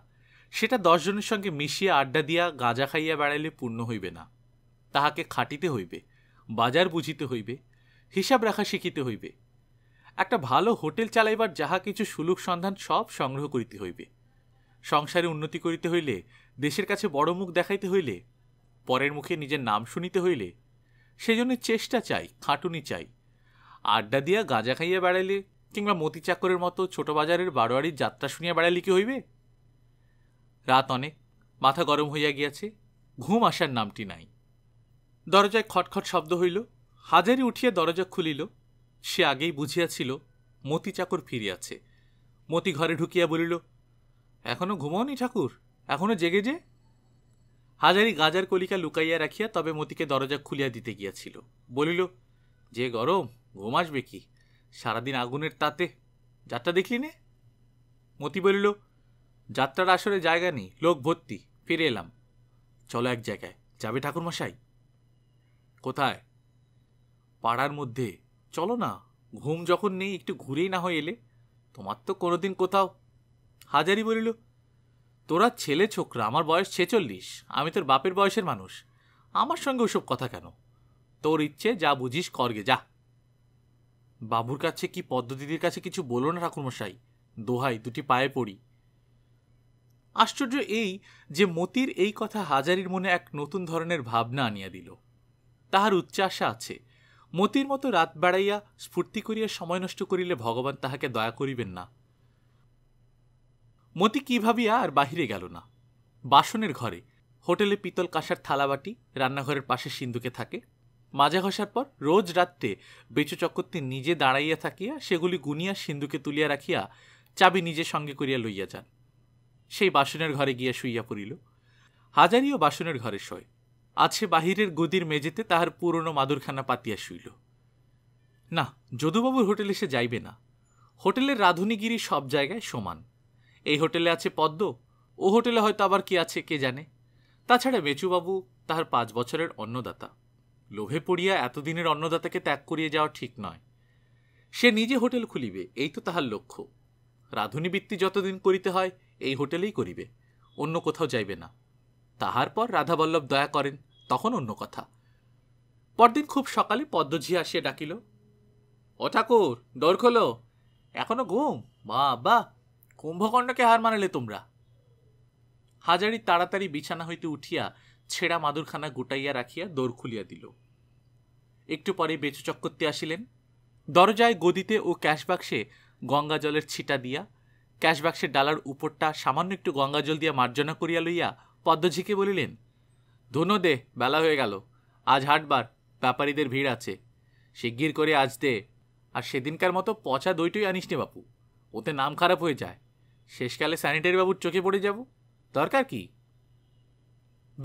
সেটা দশজনের সঙ্গে মিশিয়ে আড্ডা দিয়া গাঁজা খাইয়া বেড়াইলে পূর্ণ হইবে না তাহাকে খাটিতে হইবে বাজার বুঝিতে হইবে হিসাব রাখা শিখিতে হইবে একটা ভালো হোটেল চালাইবার যাহা কিছু সুলুক সন্ধান সব সংগ্রহ করিতে হইবে সংসারে উন্নতি করিতে হইলে দেশের কাছে বড় মুখ দেখাইতে হইলে পরের মুখে নিজের নাম শুনিতে হইলে সেজন্য চেষ্টা চাই খাটুনি চাই আড্ডা দিয়া গাঁজা খাইয়া বেড়াইলে কিংবা চাকরের মতো ছোট বাজারের বারোয়ারির যাত্রা শুনিয়া বেড়ালি কি হইবে রাত অনেক মাথা গরম হইয়া গিয়াছে ঘুম আসার নামটি নাই দরজায় খটখট শব্দ হইল হাজারি উঠিয়া দরজা খুলিল সে আগেই বুঝিয়াছিল মতি চাকর ফিরিয়াছে মতি ঘরে ঢুকিয়া বলিল এখনো ঘুমাওনি ঠাকুর এখনো জেগে যে হাজারি গাজার কলিকা লুকাইয়া রাখিয়া তবে মতিকে দরজা খুলিয়া দিতে গিয়াছিল বলিল যে গরম ঘুম আসবে কি সারাদিন আগুনের তাতে যাত্রা দেখলি নে মতি বলিল যাত্রার আসরে জায়গা নেই লোক ভর্তি ফিরে এলাম চলো এক জায়গায় যাবে ঠাকুরমশাই কোথায় পাড়ার মধ্যে চলো না ঘুম যখন নেই একটু ঘুরেই না হয়ে এলে তোমার তো কোনোদিন কোথাও হাজারি বলিল তোরা ছেলে ছোকরা আমার বয়স ছেচল্লিশ আমি তোর বাপের বয়সের মানুষ আমার সঙ্গে ওসব কথা কেন তোর ইচ্ছে যা বুঝিস করগে যা বাবুর কাছে কি পদ্মদিদির কাছে কিছু বলো না ঠাকুরমশাই দোহাই দুটি পায়ে পড়ি আশ্চর্য এই যে মতির এই কথা হাজারির মনে এক নতুন ধরনের ভাবনা আনিয়া দিল তাহার উচ্চাশা আছে মতির মতো রাত বেড়াইয়া স্ফূর্তি করিয়া সময় নষ্ট করিলে ভগবান তাহাকে দয়া করিবেন না মতি কি ভাবিয়া আর বাহিরে গেল না বাসনের ঘরে হোটেলে পিতল কাঁসার থালাবাটি রান্নাঘরের পাশে সিন্ধুকে থাকে মাজা ঘষার পর রোজ রাত্রে বেচু চক্রবর্তী নিজে দাঁড়াইয়া থাকিয়া সেগুলি গুনিয়া সিন্ধুকে তুলিয়া রাখিয়া চাবি নিজে সঙ্গে করিয়া লইয়া যান সেই বাসনের ঘরে গিয়া শুইয়া পড়িল হাজারিও বাসনের ঘরে শয় আজ সে বাহিরের গদির মেঝেতে তাহার পুরনো মাদুরখানা পাতিয়া শুইল না যদুবাবুর হোটেলে সে যাইবে না হোটেলের রাঁধুনিগিরি সব জায়গায় সমান এই হোটেলে আছে পদ্ম ও হোটেলে হয়তো আবার কি আছে কে জানে তাছাড়া মেচুবাবু তাহার পাঁচ বছরের অন্নদাতা লোভে পড়িয়া এতদিনের অন্নদাতাকে ত্যাগ করিয়া যাওয়া ঠিক নয় সে নিজে হোটেল খুলিবে এই তো তাহার লক্ষ্য রাধুনী বৃত্তি যতদিন করিতে হয় এই হোটেলেই করিবে অন্য কোথাও যাইবে না তাহার পর রাধাবল্লভ দয়া করেন তখন অন্য কথা পরদিন খুব সকালে পদ্মঝি আসিয়া ডাকিল ও ঠাকুর দোর খোলো এখনো ঘুম বা বা কুম্ভকর্ণকে হার মানালে তোমরা হাজারি তাড়াতাড়ি বিছানা হইতে উঠিয়া ছেঁড়া মাদুরখানা গুটাইয়া রাখিয়া দৌড় খুলিয়া দিল একটু পরে বেচু চক্করতে আসিলেন দরজায় গদিতে ও ক্যাশবাক্সে গঙ্গা জলের ছিটা দিয়া ক্যাশবাক্সের ডালার উপরটা সামান্য একটু গঙ্গা জল দিয়া মার্জনা করিয়া লইয়া পদ্মঝিকে বলিলেন ধুনো দে বেলা হয়ে গেল আজ হাটবার ব্যাপারীদের ভিড় আছে শিগগির করে আজ দে আর সেদিনকার মতো পচা দইটই আনিস নে বাপু ওতে নাম খারাপ হয়ে যায় শেষকালে স্যানিটারি বাবুর চোখে পড়ে যাব দরকার কি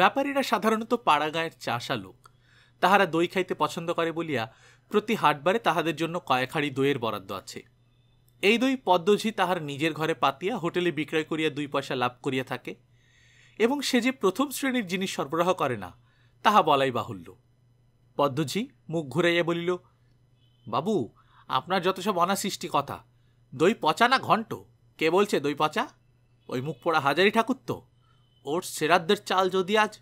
ব্যাপারীরা সাধারণত পাড়াগাঁয়ের চাষা লোক তাহারা দই খাইতে পছন্দ করে বলিয়া প্রতি হাটবারে তাহাদের জন্য কয়েক হাড়ি দইয়ের বরাদ্দ আছে এই দই পদ্মঝি তাহার নিজের ঘরে পাতিয়া হোটেলে বিক্রয় করিয়া দুই পয়সা লাভ করিয়া থাকে এবং সে যে প্রথম শ্রেণীর জিনিস সরবরাহ করে না তাহা বলাই বাহুল্য পদ্মঝি মুখ ঘুরাইয়া বলিল বাবু আপনার যত সব অনাসৃষ্টি কথা দই পচা না ঘণ্ট কে বলছে দই পচা ওই মুখ পোড়া হাজারি ঠাকুর তো ওর সেরাদদের চাল যদি আজ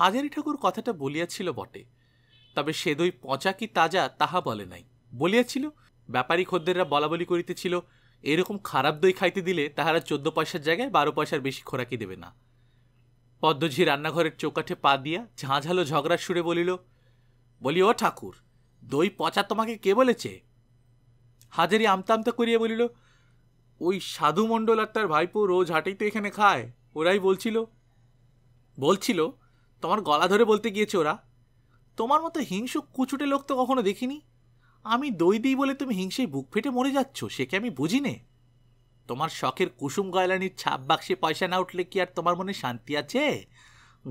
হাজারি ঠাকুর কথাটা বলিয়াছিল বটে তবে সে দই পচা কি তাজা তাহা বলে নাই বলিয়াছিল ব্যাপারী খদ্দেররা বলা বলি করিতেছিল এরকম খারাপ দই খাইতে দিলে তাহারা চোদ্দ পয়সার জায়গায় বারো পয়সার বেশি খোরাকি দেবে না পদ্মঝি রান্নাঘরের চৌকাঠে পা দিয়া ঝাঁঝালো ঝগড়ার সুরে বলিল বলি ও ঠাকুর দই পচা তোমাকে কে বলেছে হাজারি আমতা আমতা করিয়া বলিল ওই সাধু মণ্ডল আর তার ভাইপো রোজ হাটেই তো এখানে খায় ওরাই বলছিল বলছিল তোমার গলা ধরে বলতে গিয়েছে ওরা তোমার মতো হিংসু কুচুটে লোক তো কখনো দেখিনি আমি দই দিই বলে তুমি হিংসেই বুক ফেটে মরে যাচ্ছ সে কি আমি বুঝি নে তোমার শখের কুসুম গয়লানির ছাপ বাক্সে পয়সা না উঠলে কি আর তোমার মনে শান্তি আছে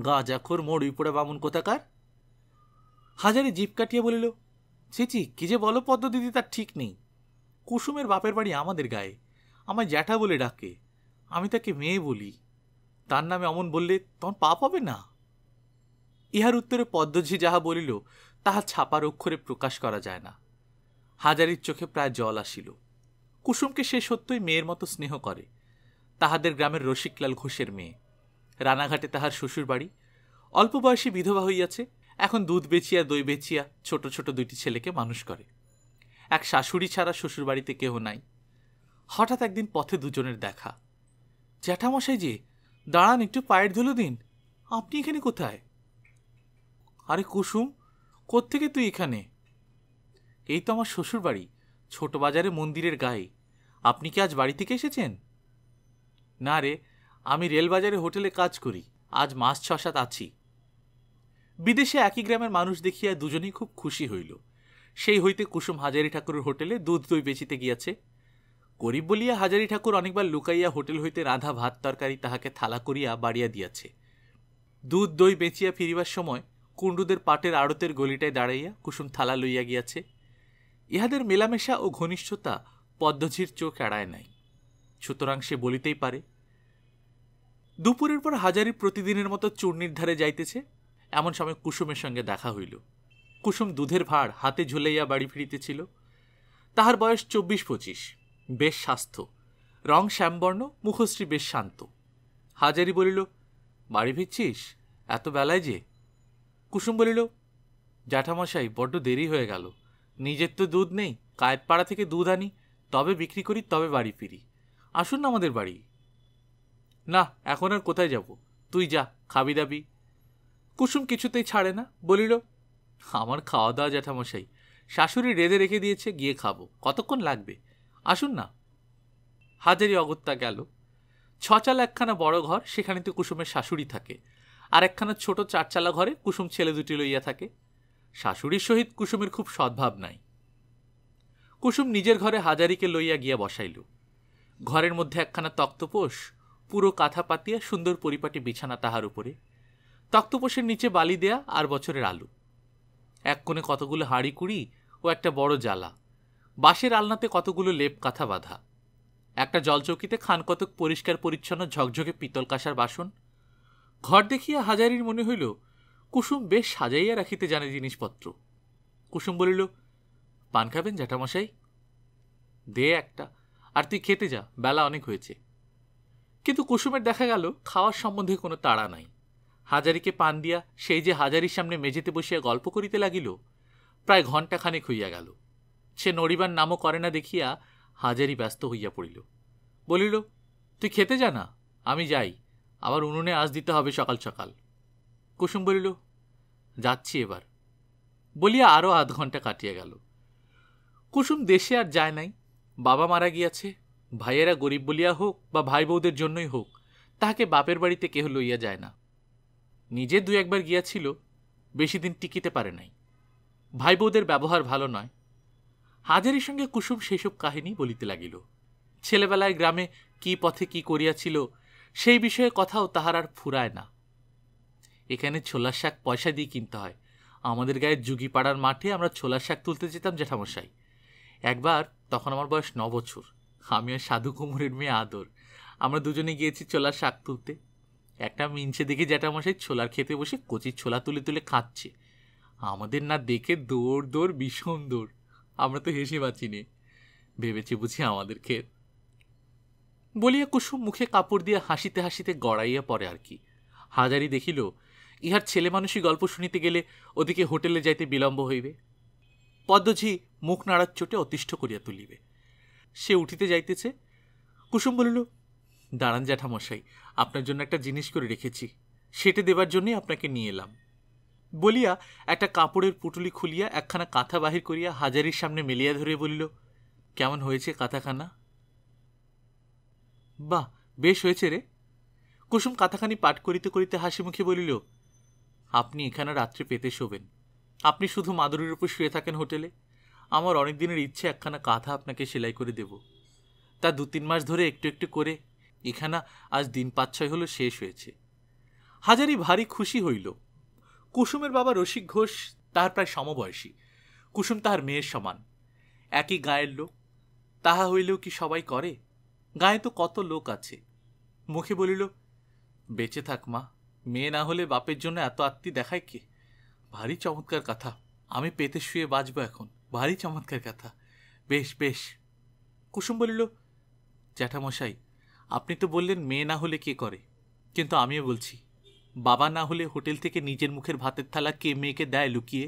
গাজাখোর মরুই পড়ে বামুন কোথাকার হাজারে জিপ কাটিয়ে বলিল ছিচি কি যে বলো পদ্মদিদি তার ঠিক নেই কুসুমের বাপের বাড়ি আমাদের গায়ে আমার জ্যাঠা বলে ডাকে আমি তাকে মেয়ে বলি তার নামে অমন বললে তখন পাপ হবে না ইহার উত্তরে পদ্মঝি যাহা বলিল তাহা ছাপার অক্ষরে প্রকাশ করা যায় না হাজারির চোখে প্রায় জল আসিল কুসুমকে সে সত্যই মেয়ের মতো স্নেহ করে তাহাদের গ্রামের রসিকলাল ঘোষের মেয়ে রানাঘাটে তাহার শ্বশুর বাড়ি অল্প বয়সী বিধবা হইয়াছে এখন দুধ বেচিয়া দই বেচিয়া ছোট ছোট দুইটি ছেলেকে মানুষ করে এক শাশুড়ি ছাড়া শ্বশুর বাড়িতে কেহ নাই হঠাৎ একদিন পথে দুজনের দেখা জ্যাঠামশাই যে দাঁড়ান একটু পায়ের ধুলো দিন আপনি এখানে কোথায় আরে কুসুম কোত্থেকে তুই এখানে এই তো আমার শ্বশুর বাড়ি ছোট বাজারে মন্দিরের গায়ে আপনি কি আজ বাড়ি থেকে এসেছেন না রে আমি রেলবাজারে হোটেলে কাজ করি আজ মাস ছ সাত আছি বিদেশে একই গ্রামের মানুষ দেখিয়া দুজনেই খুব খুশি হইল সেই হইতে কুসুম হাজারি ঠাকুরের হোটেলে দুধ দই বেচিতে গিয়াছে গরিব বলিয়া হাজারি ঠাকুর অনেকবার লুকাইয়া হোটেল হইতে রাধা ভাত তরকারি তাহাকে থালা করিয়া বাড়িয়া দিয়াছে দুধ দই বেঁচিয়া ফিরিবার সময় কুণ্ডুদের পাটের আড়তের গলিটায় দাঁড়াইয়া কুসুম থালা লইয়া গিয়াছে ইহাদের মেলামেশা ও ঘনিষ্ঠতা পদ্মঝির চোখ এড়ায় নাই সুতরাং সে বলিতেই পারে দুপুরের পর হাজারি প্রতিদিনের মতো চূর্ণির ধারে যাইতেছে এমন সময় কুসুমের সঙ্গে দেখা হইল কুসুম দুধের ভাঁড় হাতে ঝুলাইয়া বাড়ি ফিরিতেছিল তাহার বয়স চব্বিশ পঁচিশ বেশ স্বাস্থ্য রং শ্যামবর্ণ মুখশ্রী বেশ শান্ত হাজারি বলিল বাড়ি ফিরছিস এত বেলায় যে কুসুম বলিল জ্যাঠামশাই বড্ড দেরি হয়ে গেল নিজের তো দুধ নেই পাড়া থেকে দুধ আনি তবে বিক্রি করি তবে বাড়ি ফিরি আসুন না আমাদের বাড়ি না এখন আর কোথায় যাব তুই যা খাবি দাবি কুসুম কিছুতেই ছাড়ে না বলিল আমার খাওয়া দাওয়া জ্যাঠামশাই শাশুড়ি রেঁধে রেখে দিয়েছে গিয়ে খাবো কতক্ষণ লাগবে আসুন না হাজারি অগত্যা গেল ছচাল একখানা বড় ঘর সেখানে তো কুসুমের শাশুড়ি থাকে আর একখানা ছোট চারচালা ঘরে কুসুম ছেলে দুটি লইয়া থাকে শাশুড়ির সহিত কুসুমের খুব সদ্ভাব নাই কুসুম নিজের ঘরে হাজারিকে লইয়া গিয়া বসাইল ঘরের মধ্যে একখানা তক্তপোষ পুরো কাঁথা পাতিয়া সুন্দর পরিপাটি বিছানা তাহার উপরে তক্তপোষের নিচে বালি দেয়া আর বছরের আলু এক কোণে কতগুলো হাঁড়ি কুড়ি ও একটা বড় জ্বালা বাঁশের আলনাতে কতগুলো লেপ কাঁথা বাঁধা একটা জলচৌকিতে খানকতক পরিষ্কার পরিচ্ছন্ন ঝকঝকে পিতল কাঁসার বাসন ঘর দেখিয়া হাজারির মনে হইল কুসুম বেশ সাজাইয়া রাখিতে জানে জিনিসপত্র কুসুম বলিল পান খাবেন জ্যাঠামশাই দে একটা আর তুই খেতে যা বেলা অনেক হয়েছে কিন্তু কুসুমের দেখা গেল খাওয়ার সম্বন্ধে কোনো তাড়া নাই হাজারিকে পান দিয়া সেই যে হাজারির সামনে মেঝেতে বসিয়া গল্প করিতে লাগিল প্রায় ঘণ্টাখানেক হইয়া গেল সে নড়িবার নামও করে না দেখিয়া হাজারি ব্যস্ত হইয়া পড়িল বলিল তুই খেতে যা না আমি যাই আবার উনুনে আজ দিতে হবে সকাল সকাল কুসুম বলিল যাচ্ছি এবার বলিয়া আরও আধ ঘন্টা কাটিয়া গেল কুসুম দেশে আর যায় নাই বাবা মারা গিয়াছে ভাইয়েরা গরিব বলিয়া হোক বা ভাই বৌদের জন্যই হোক তাহাকে বাপের বাড়িতে কেহ লইয়া যায় না নিজে দু একবার গিয়াছিল বেশি দিন টিকিতে পারে নাই ভাই বৌদের ব্যবহার ভালো নয় হাজারির সঙ্গে কুসুম সেসব কাহিনী বলিতে লাগিল ছেলেবেলায় গ্রামে কি পথে কি করিয়াছিল সেই বিষয়ে কথাও তাহার আর ফুরায় না এখানে ছোলার শাক পয়সা দিয়ে কিনতে হয় আমাদের গায়ে যুগিপাড়ার মাঠে আমরা ছোলার শাক তুলতে যেতাম জ্যাঠামশাই একবার তখন আমার বয়স ন বছর আমি আর সাধু কুমুরের মেয়ে আদর আমরা দুজনে গিয়েছি ছোলার শাক তুলতে একটা মিনছে দেখে জ্যাঠামশাই ছোলার খেতে বসে কচি ছোলা তুলে তুলে খাচ্ছে আমাদের না দেখে দৌড় দৌড় ভীষণ দৌড় আমরা তো হেসে বাঁচিনি ভেবেছি বুঝি আমাদের ক্ষেত বলিয়া কুসুম মুখে কাপড় দিয়ে হাসিতে হাসিতে গড়াইয়া পড়ে আর কি হাজারি দেখিল ইহার ছেলে মানুষই গল্প শুনিতে গেলে ওদিকে হোটেলে যাইতে বিলম্ব হইবে পদ্মঝি মুখ নাড়ার চোটে অতিষ্ঠ করিয়া তুলিবে সে উঠিতে যাইতেছে কুসুম বলিল দাঁড়ান জ্যাঠামশাই আপনার জন্য একটা জিনিস করে রেখেছি সেটে দেবার জন্যই আপনাকে নিয়ে এলাম বলিয়া একটা কাপড়ের পুটুলি খুলিয়া একখানা কাঁথা বাহির করিয়া হাজারির সামনে মেলিয়া ধরে বলিল কেমন হয়েছে কাঁথাখানা বাহ বেশ হয়েছে রে কুসুম কাঁথাখানি পাঠ করিতে করিতে হাসি মুখে বলিল আপনি এখানে রাত্রে পেতে শোবেন আপনি শুধু মাদুরের উপর শুয়ে থাকেন হোটেলে আমার অনেক দিনের ইচ্ছে একখানা কাঁথা আপনাকে সেলাই করে দেব তা দু তিন মাস ধরে একটু একটু করে এখানা আজ দিন পাঁচ ছয় হলো শেষ হয়েছে হাজারি ভারী খুশি হইল কুসুমের বাবা রসিক ঘোষ তাহার প্রায় সমবয়সী কুসুম তাহার মেয়ের সমান একই গায়ের লোক তাহা হইলেও কি সবাই করে গায়ে তো কত লোক আছে মুখে বলিল বেঁচে থাক মা মেয়ে না হলে বাপের জন্য এত আত্মি দেখায় কে ভারী চমৎকার কথা আমি পেতে শুয়ে বাঁচব এখন ভারী চমৎকার কথা বেশ বেশ কুসুম বলিল জ্যাঠামশাই আপনি তো বললেন মেয়ে না হলে কে করে কিন্তু আমিও বলছি বাবা না হলে হোটেল থেকে নিজের মুখের ভাতের থালা কে মেয়েকে দেয় লুকিয়ে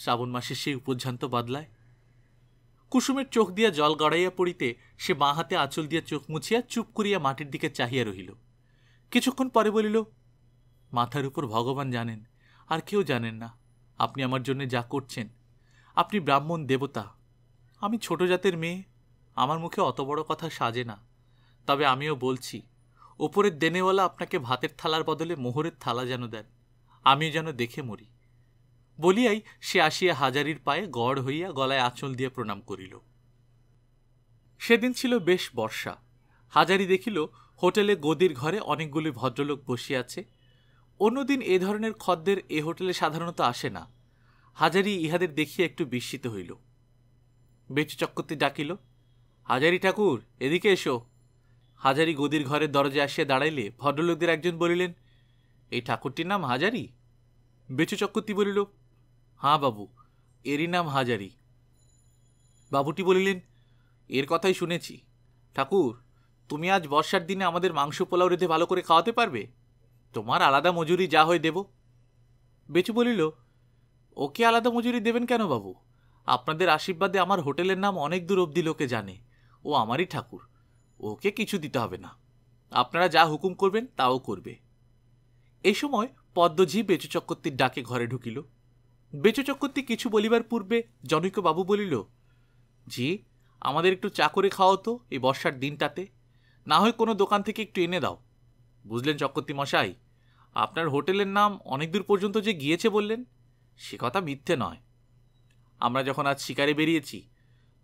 শ্রাবণ মাসে সেই উপঝান্ত বদলায় কুসুমের চোখ দিয়া জল গড়াইয়া পড়িতে সে বাঁ হাতে আঁচল দিয়া চোখ মুছিয়া চুপ করিয়া মাটির দিকে চাহিয়া রহিল কিছুক্ষণ পরে বলিল মাথার উপর ভগবান জানেন আর কেউ জানেন না আপনি আমার জন্য যা করছেন আপনি ব্রাহ্মণ দেবতা আমি ছোট জাতের মেয়ে আমার মুখে অত বড় কথা সাজে না তবে আমিও বলছি ওপরের দেনেওয়ালা আপনাকে ভাতের থালার বদলে মোহরের থালা যেন দেন আমিও যেন দেখে মরি বলিয়াই সে আসিয়া হাজারির পায়ে গড় হইয়া গলায় আঁচল দিয়ে প্রণাম করিল সেদিন ছিল বেশ বর্ষা হাজারি দেখিল হোটেলে গদির ঘরে অনেকগুলি ভদ্রলোক বসিয়াছে অন্যদিন এ ধরনের খদ্দের এ হোটেলে সাধারণত আসে না হাজারি ইহাদের দেখিয়া একটু বিস্মিত হইল বেচু চক্রবর্তী ডাকিল হাজারি ঠাকুর এদিকে এসো হাজারি গদির ঘরের দরজায় আসিয়া দাঁড়াইলে ভদ্রলোকদের একজন বলিলেন এই ঠাকুরটির নাম হাজারি বেচু চক্রবর্তী বলিল হাঁ বাবু এরই নাম হাজারি বাবুটি বলিলেন এর কথাই শুনেছি ঠাকুর তুমি আজ বর্ষার দিনে আমাদের মাংস পোলাও রেঁধে ভালো করে খাওয়াতে পারবে তোমার আলাদা মজুরি যা হয়ে দেব বেচু বলিল ওকে আলাদা মজুরি দেবেন কেন বাবু আপনাদের আশীর্বাদে আমার হোটেলের নাম অনেক দূর অবধি লোকে জানে ও আমারই ঠাকুর ওকে কিছু দিতে হবে না আপনারা যা হুকুম করবেন তাও করবে এ সময় পদ্মঝি বেচু চক্রবর্তীর ডাকে ঘরে ঢুকিল বেচু চক্রবর্তী কিছু বলিবার পূর্বে জনৈক বাবু বলিল জি আমাদের একটু চা করে খাওয়াও তো এই বর্ষার দিনটাতে না হয় কোনো দোকান থেকে একটু এনে দাও বুঝলেন চক্রবর্তী মশাই আপনার হোটেলের নাম অনেক দূর পর্যন্ত যে গিয়েছে বললেন সে কথা মিথ্যে নয় আমরা যখন আজ শিকারে বেরিয়েছি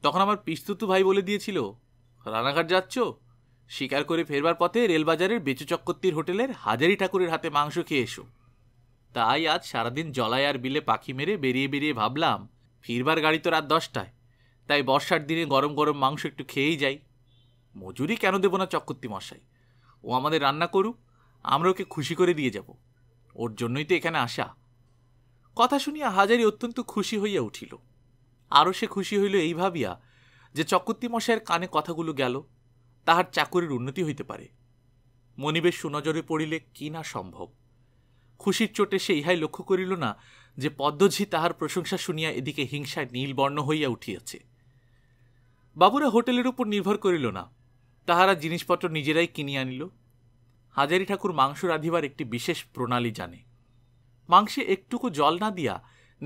তখন আমার পিস্তুতু ভাই বলে দিয়েছিল রানাঘাট যাচ্ছ শিকার করে ফেরবার পথে রেলবাজারের বেচু চক্রবর্তীর হোটেলের হাজারি ঠাকুরের হাতে মাংস খেয়ে এসো তাই আজ সারাদিন জলায় আর বিলে পাখি মেরে বেরিয়ে বেরিয়ে ভাবলাম ফিরবার গাড়ি তো রাত দশটায় তাই বর্ষার দিনে গরম গরম মাংস একটু খেয়েই যাই মজুরি কেন দেবো না চক্রবর্তী মশাই ও আমাদের রান্না করুক আমরা ওকে খুশি করে দিয়ে যাব ওর জন্যই তো এখানে আসা কথা শুনিয়া হাজারি অত্যন্ত খুশি হইয়া উঠিল আরও সে খুশি হইল এই ভাবিয়া যে মশাইয়ের কানে কথাগুলো গেল তাহার চাকরির উন্নতি হইতে পারে মনিবের সুনজরে পড়িলে কি না সম্ভব খুশির চোটে সে ইহাই লক্ষ্য করিল না যে পদ্মঝি তাহার প্রশংসা শুনিয়া এদিকে হিংসায় নীলবর্ণ হইয়া উঠিয়াছে বাবুরা হোটেলের উপর নির্ভর করিল না তাহারা জিনিসপত্র নিজেরাই কিনিয়া আনিল হাজারি ঠাকুর মাংস রাঁধিবার একটি বিশেষ প্রণালী জানে মাংসে একটুকু জল না দিয়া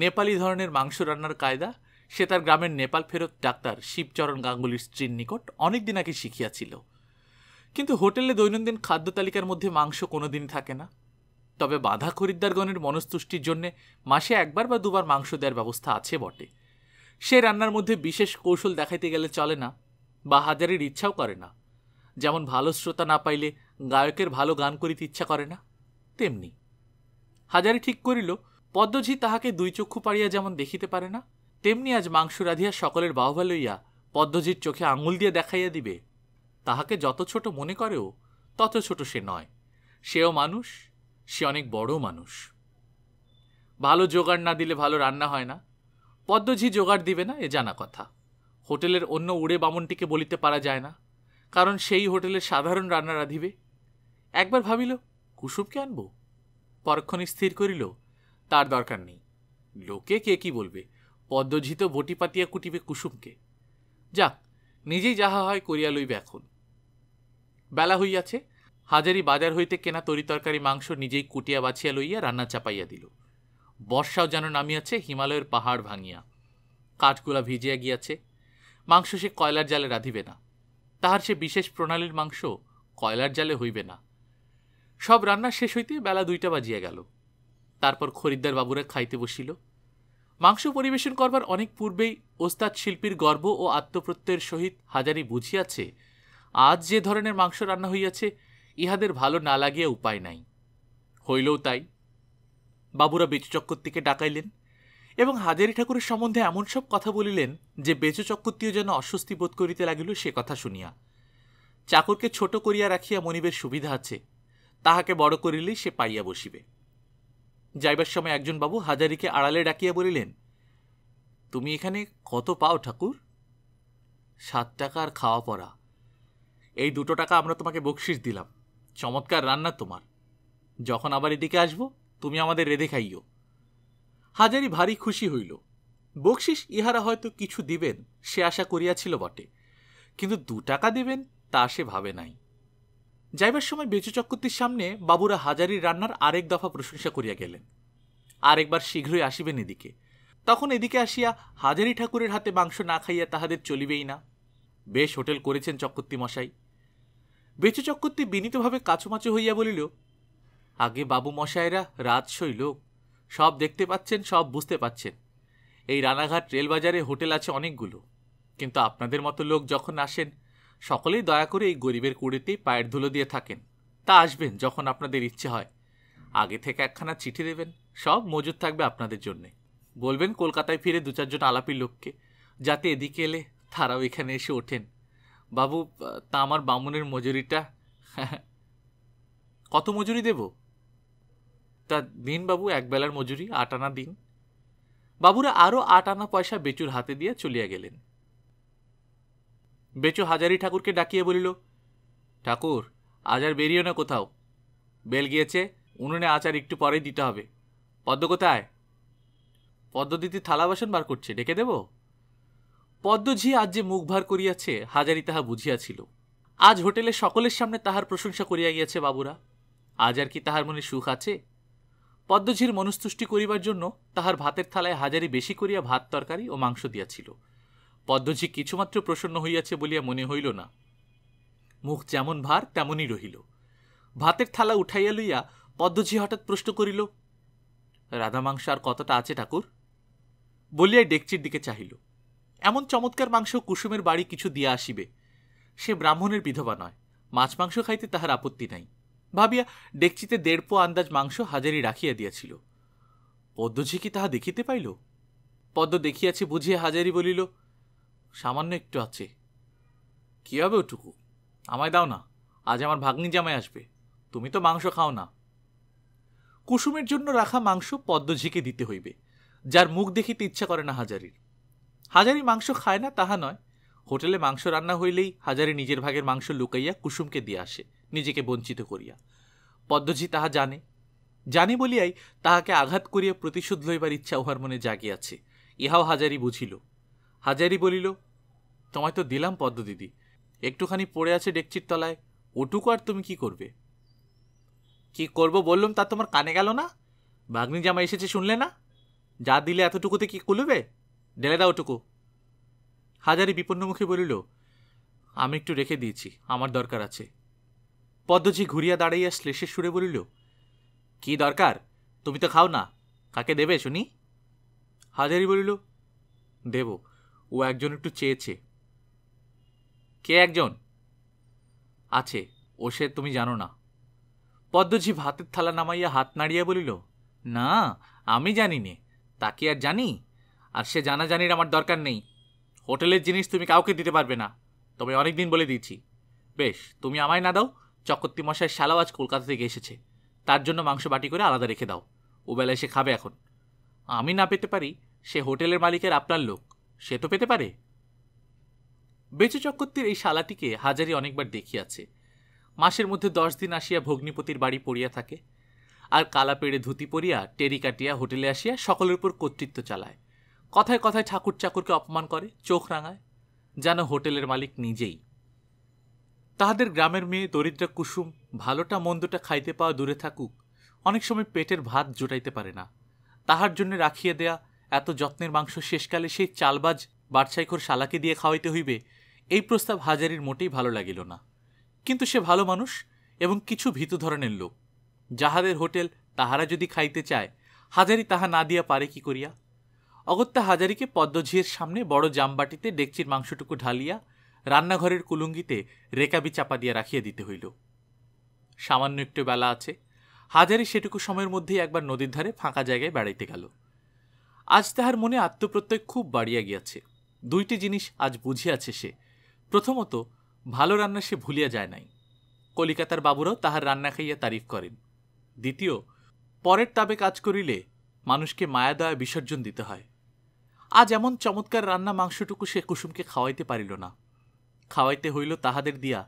নেপালি ধরনের মাংস রান্নার কায়দা সে তার গ্রামের নেপাল ফেরত ডাক্তার শিবচরণ গাঙ্গুলির স্ত্রীর নিকট অনেকদিন আগে শিখিয়াছিল কিন্তু হোটেলে দৈনন্দিন খাদ্য তালিকার মধ্যে মাংস কোনোদিন থাকে না তবে বাধা খরিদ্দারগণের মনস্তুষ্টির জন্যে মাসে একবার বা দুবার মাংস দেওয়ার ব্যবস্থা আছে বটে সে রান্নার মধ্যে বিশেষ কৌশল দেখাইতে গেলে চলে না বা হাজারের ইচ্ছাও করে না যেমন ভালো শ্রোতা না পাইলে গায়কের ভালো গান করিতে ইচ্ছা করে না তেমনি হাজারি ঠিক করিল পদ্মঝি তাহাকে দুই চক্ষু পাড়িয়া যেমন দেখিতে পারে না তেমনি আজ মাংস রাধিয়া সকলের বাহবা লইয়া পদ্মজির চোখে আঙুল দিয়ে দেখাইয়া দিবে তাহাকে যত ছোট মনে করেও তত ছোট সে নয় সেও মানুষ সে অনেক বড় মানুষ ভালো জোগাড় না দিলে ভালো রান্না হয় না পদ্মঝি জোগাড় দিবে না এ জানা কথা হোটেলের অন্য উড়ে বামনটিকে বলিতে পারা যায় না কারণ সেই হোটেলের সাধারণ রান্না রাঁধিবে একবার ভাবিল কুসুমকে আনব পরক্ষণে স্থির করিল তার দরকার নেই লোকে কে কি বলবে পদ্মঝিত বটি পাতিয়া কুটিবে কুসুমকে যাক নিজেই যাহা হয় করিয়া লইবে এখন বেলা হইয়াছে হাজারি বাজার হইতে কেনা তরিতরকারি মাংস নিজেই কুটিয়া বাছিয়া লইয়া রান্না চাপাইয়া দিল বর্ষাও যেন নামিয়াছে হিমালয়ের পাহাড় ভাঙিয়া কাঠগুলা ভিজিয়া গিয়াছে মাংস সে কয়লার জালে রাঁধিবে না তাহার সে বিশেষ প্রণালীর মাংস কয়লার জালে হইবে না সব রান্না শেষ হইতে বেলা দুইটা বাজিয়া গেল তারপর খরিদ্দার বাবুরা খাইতে বসিল মাংস পরিবেশন করবার অনেক পূর্বেই ওস্তাদ শিল্পীর গর্ব ও আত্মপ্রত্যয়ের সহিত হাজারি বুঝিয়াছে আজ যে ধরনের মাংস রান্না হইয়াছে ইহাদের ভালো না লাগিয়া উপায় নাই হইলেও তাই বাবুরা বেচু ডাকাইলেন এবং হাজারি ঠাকুরের সম্বন্ধে এমন সব কথা বলিলেন যে বেচু যেন অস্বস্তি বোধ করিতে লাগিল সে কথা শুনিয়া চাকরকে ছোট করিয়া রাখিয়া মনিবের সুবিধা আছে তাহাকে বড় করিলেই সে পাইয়া বসিবে যাইবার সময় একজন বাবু হাজারিকে আড়ালে ডাকিয়া বলিলেন তুমি এখানে কত পাও ঠাকুর সাত টাকা আর খাওয়া পড়া এই দুটো টাকা আমরা তোমাকে বকশিস দিলাম চমৎকার রান্না তোমার যখন আবার এদিকে আসব তুমি আমাদের রেঁধে খাইও হাজারি ভারী খুশি হইল বকশিস ইহারা হয়তো কিছু দিবেন সে আশা করিয়াছিল বটে কিন্তু দু টাকা দিবেন তা সে ভাবে নাই যাইবার সময় বেচু চক্রতির সামনে বাবুরা হাজারির রান্নার আরেক দফা প্রশংসা করিয়া গেলেন আরেকবার শীঘ্রই আসিবেন এদিকে তখন এদিকে আসিয়া হাজারি ঠাকুরের হাতে মাংস না খাইয়া তাহাদের চলিবেই না বেশ হোটেল করেছেন চক্রবর্তী মশাই বেচু চক্রবর্তী বিনীতভাবে কাছুমাচু হইয়া বলিল আগে বাবু রাত সই লোক সব দেখতে পাচ্ছেন সব বুঝতে পাচ্ছেন এই রানাঘাট রেলবাজারে হোটেল আছে অনেকগুলো কিন্তু আপনাদের মতো লোক যখন আসেন সকলেই দয়া করে এই গরিবের কুড়িতেই পায়ের ধুলো দিয়ে থাকেন তা আসবেন যখন আপনাদের ইচ্ছে হয় আগে থেকে একখানা চিঠি দেবেন সব মজুদ থাকবে আপনাদের জন্যে বলবেন কলকাতায় ফিরে দু চারজন আলাপি লোককে যাতে এদিকে এলে তারাও এখানে এসে ওঠেন বাবু তা আমার বামুনের মজুরিটা কত মজুরি দেব তা দিন বাবু একবেলার মজুরি আট আনা দিন বাবুরা আরও আট আনা পয়সা বেচুর হাতে দিয়ে চলিয়া গেলেন বেচু হাজারি ঠাকুরকে ডাকিয়ে বলিল ঠাকুর আজ আর বেরিয়ে না কোথাও বেল গিয়েছে উনুনে আচার একটু পরেই দিতে হবে পদ্ম কোথায় দিদি থালা বাসন বার করছে ডেকে দেব পদ্ম ঝি আজ যে মুখ ভার করিয়াছে হাজারি তাহা বুঝিয়াছিল আজ হোটেলে সকলের সামনে তাহার প্রশংসা করিয়া গিয়াছে বাবুরা আজ আর কি তাহার মনে সুখ আছে পদ্মঝির মনস্তুষ্টি করিবার জন্য তাহার ভাতের থালায় হাজারি বেশি করিয়া ভাত তরকারি ও মাংস দিয়াছিল পদ্মজি কিছুমাত্র প্রসন্ন হইয়াছে বলিয়া মনে হইল না মুখ যেমন ভার তেমনই রহিল ভাতের থালা উঠাইয়া লইয়া পদ্মজি হঠাৎ প্রশ্ন করিল রাধা মাংস আর কতটা আছে ঠাকুর বলিয়া ডেকচির দিকে চাহিল এমন চমৎকার মাংস কুসুমের বাড়ি কিছু দিয়া আসিবে সে ব্রাহ্মণের বিধবা নয় মাছ মাংস খাইতে তাহার আপত্তি নাই ভাবিয়া ডেকচিতে দেড় পো আন্দাজ মাংস হাজারি রাখিয়া দিয়াছিল পদ্মজি কি তাহা দেখিতে পাইল পদ্ম দেখিয়াছে বুঝিয়া হাজারি বলিল সামান্য একটু আছে কী হবে ওটুকু আমায় দাও না আজ আমার ভাগ্নি জামাই আসবে তুমি তো মাংস খাও না কুসুমের জন্য রাখা মাংস পদ্মঝিকে দিতে হইবে যার মুখ দেখিতে ইচ্ছা করে না হাজারির হাজারি মাংস খায় না তাহা নয় হোটেলে মাংস রান্না হইলেই হাজারি নিজের ভাগের মাংস লুকাইয়া কুসুমকে দিয়ে আসে নিজেকে বঞ্চিত করিয়া পদ্মজি তাহা জানে জানি বলিয়াই তাহাকে আঘাত করিয়া প্রতিশোধ লইবার ইচ্ছা উহার মনে জাগিয়াছে ইহাও হাজারি বুঝিল হাজারি বলিল তোমায় তো দিলাম পদ্ম দিদি একটুখানি পড়ে আছে ডেকচির তলায় ওটুকু আর তুমি কি করবে কি করব বললাম তা তোমার কানে গেল না ভাগ্নি জামা এসেছে শুনলে না যা দিলে এতটুকুতে কি কুলবে ঢেলে দাও ওটুকু হাজারি বিপন্ন মুখে বলিল আমি একটু রেখে দিয়েছি আমার দরকার আছে পদ্মজি ঘুরিয়া দাঁড়াইয়া শ্লেষের সুরে বলিল কি দরকার তুমি তো খাও না কাকে দেবে শুনি হাজারি বলিল দেব ও একজন একটু চেয়েছে কে একজন আছে ও সে তুমি জানো না পদ্মজি ভাতের থালা নামাইয়া হাত নাড়িয়া বলিল না আমি জানি নে তা কি আর জানি আর সে জানা জানির আমার দরকার নেই হোটেলের জিনিস তুমি কাউকে দিতে পারবে না তবে অনেক দিন বলে দিয়েছি বেশ তুমি আমায় না দাও চকর্তি মশাই শালাও আজ কলকাতা থেকে এসেছে তার জন্য মাংস বাটি করে আলাদা রেখে দাও ও বেলায় সে খাবে এখন আমি না পেতে পারি সে হোটেলের মালিকের আপনার লোক সে তো পেতে পারে বেচু চক্রবর্তীর এই শালাটিকে হাজারি অনেকবার দেখিয়াছে মাসের মধ্যে দশ দিন আসিয়া ভগ্নিপতির বাড়ি পড়িয়া থাকে আর কালা পেড়ে ধুতি পরিয়া টেরি কাটিয়া হোটেলে আসিয়া সকলের উপর কর্তৃত্ব চালায় কথায় কথায় ঠাকুর চাকরকে অপমান করে চোখ রাঙায় যেন হোটেলের মালিক নিজেই তাহাদের গ্রামের মেয়ে দরিদ্রা কুসুম ভালোটা মন্দটা খাইতে পাওয়া দূরে থাকুক অনেক সময় পেটের ভাত জোটাইতে পারে না তাহার জন্য রাখিয়ে দেয়া এত যত্নের মাংস শেষকালে সেই চালবাজ বাদশাইখোর শালাকে দিয়ে খাওয়াইতে হইবে এই প্রস্তাব হাজারির মোটেই ভালো লাগিল না কিন্তু সে ভালো মানুষ এবং কিছু ভীতু ধরনের লোক যাহাদের হোটেল তাহারা যদি খাইতে চায় হাজারি তাহা না দিয়া পারে কি করিয়া অগত্যা হাজারিকে পদ্মঝিয়ের সামনে বড় জামবাটিতে ডেকচির মাংসটুকু ঢালিয়া রান্নাঘরের কুলুঙ্গিতে রেকাবি চাপা দিয়া রাখিয়া দিতে হইল সামান্য একটু বেলা আছে হাজারি সেটুকু সময়ের মধ্যেই একবার নদীর ধারে ফাঁকা জায়গায় বেড়াইতে গেল আজ তাহার মনে আত্মপ্রত্যয় খুব বাড়িয়া গিয়াছে দুইটি জিনিস আজ বুঝিয়াছে সে প্রথমত ভালো রান্না সে ভুলিয়া যায় নাই কলিকাতার বাবুরাও তাহার রান্না খাইয়া তারিফ করেন দ্বিতীয় পরের তাবে কাজ করিলে মানুষকে মায়া দয়া বিসর্জন দিতে হয় আজ এমন চমৎকার রান্না মাংসটুকু সে কুসুমকে খাওয়াইতে পারিল না খাওয়াইতে হইল তাহাদের দিয়া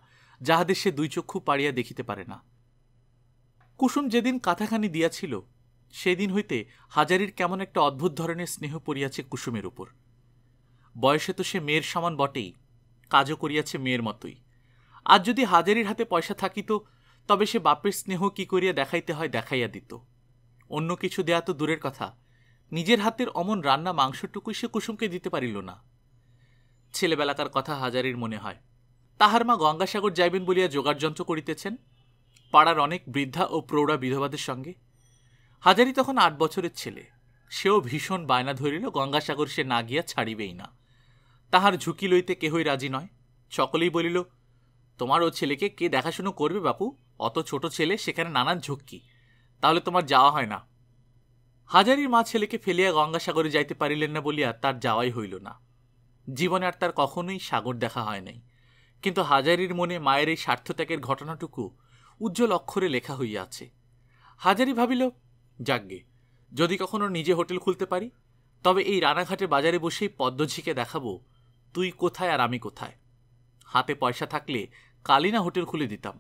যাহাদের সে দুই চক্ষু পাড়িয়া দেখিতে পারে না কুসুম যেদিন কাথাখানি দিয়াছিল সেদিন হইতে হাজারির কেমন একটা অদ্ভুত ধরনের স্নেহ পড়িয়াছে কুসুমের উপর বয়সে তো সে মেয়ের সমান বটেই কাজও করিয়াছে মেয়ের মতোই আজ যদি হাজারির হাতে পয়সা থাকিত তবে সে বাপের স্নেহ কি করিয়া দেখাইতে হয় দেখাইয়া দিত অন্য কিছু দেয়া তো দূরের কথা নিজের হাতের অমন রান্না মাংসটুকুই সে কুসুমকে দিতে পারিল না ছেলেবেলাকার কথা হাজারির মনে হয় তাহার মা গঙ্গাসাগর যাইবেন বলিয়া যোগাড়যন্ত্র করিতেছেন পাড়ার অনেক বৃদ্ধা ও প্রৌঢ়া বিধবাদের সঙ্গে হাজারি তখন আট বছরের ছেলে সেও ভীষণ বায়না ধরিল গঙ্গাসাগর সে না গিয়া ছাড়িবেই না তাহার ঝুঁকি লইতে কেহই রাজি নয় সকলেই বলিল তোমার ও ছেলেকে কে দেখাশুনো করবে বাপু অত ছোট ছেলে সেখানে নানান ঝুঁকি তাহলে তোমার যাওয়া হয় না হাজারির মা ছেলেকে ফেলিয়া গঙ্গাসাগরে যাইতে পারিলেন না বলিয়া তার যাওয়াই হইল না জীবনে আর তার কখনোই সাগর দেখা হয় নাই কিন্তু হাজারির মনে মায়ের এই স্বার্থত্যাগের ঘটনাটুকু উজ্জ্বল অক্ষরে লেখা হইয়া আছে হাজারি ভাবিল যাগ্গে যদি কখনো নিজে হোটেল খুলতে পারি তবে এই রানাঘাটে বাজারে বসেই পদ্মঝিকে দেখাবো তুই কোথায় আর আমি কোথায় হাতে পয়সা থাকলে কালিনা হোটেল খুলে দিতাম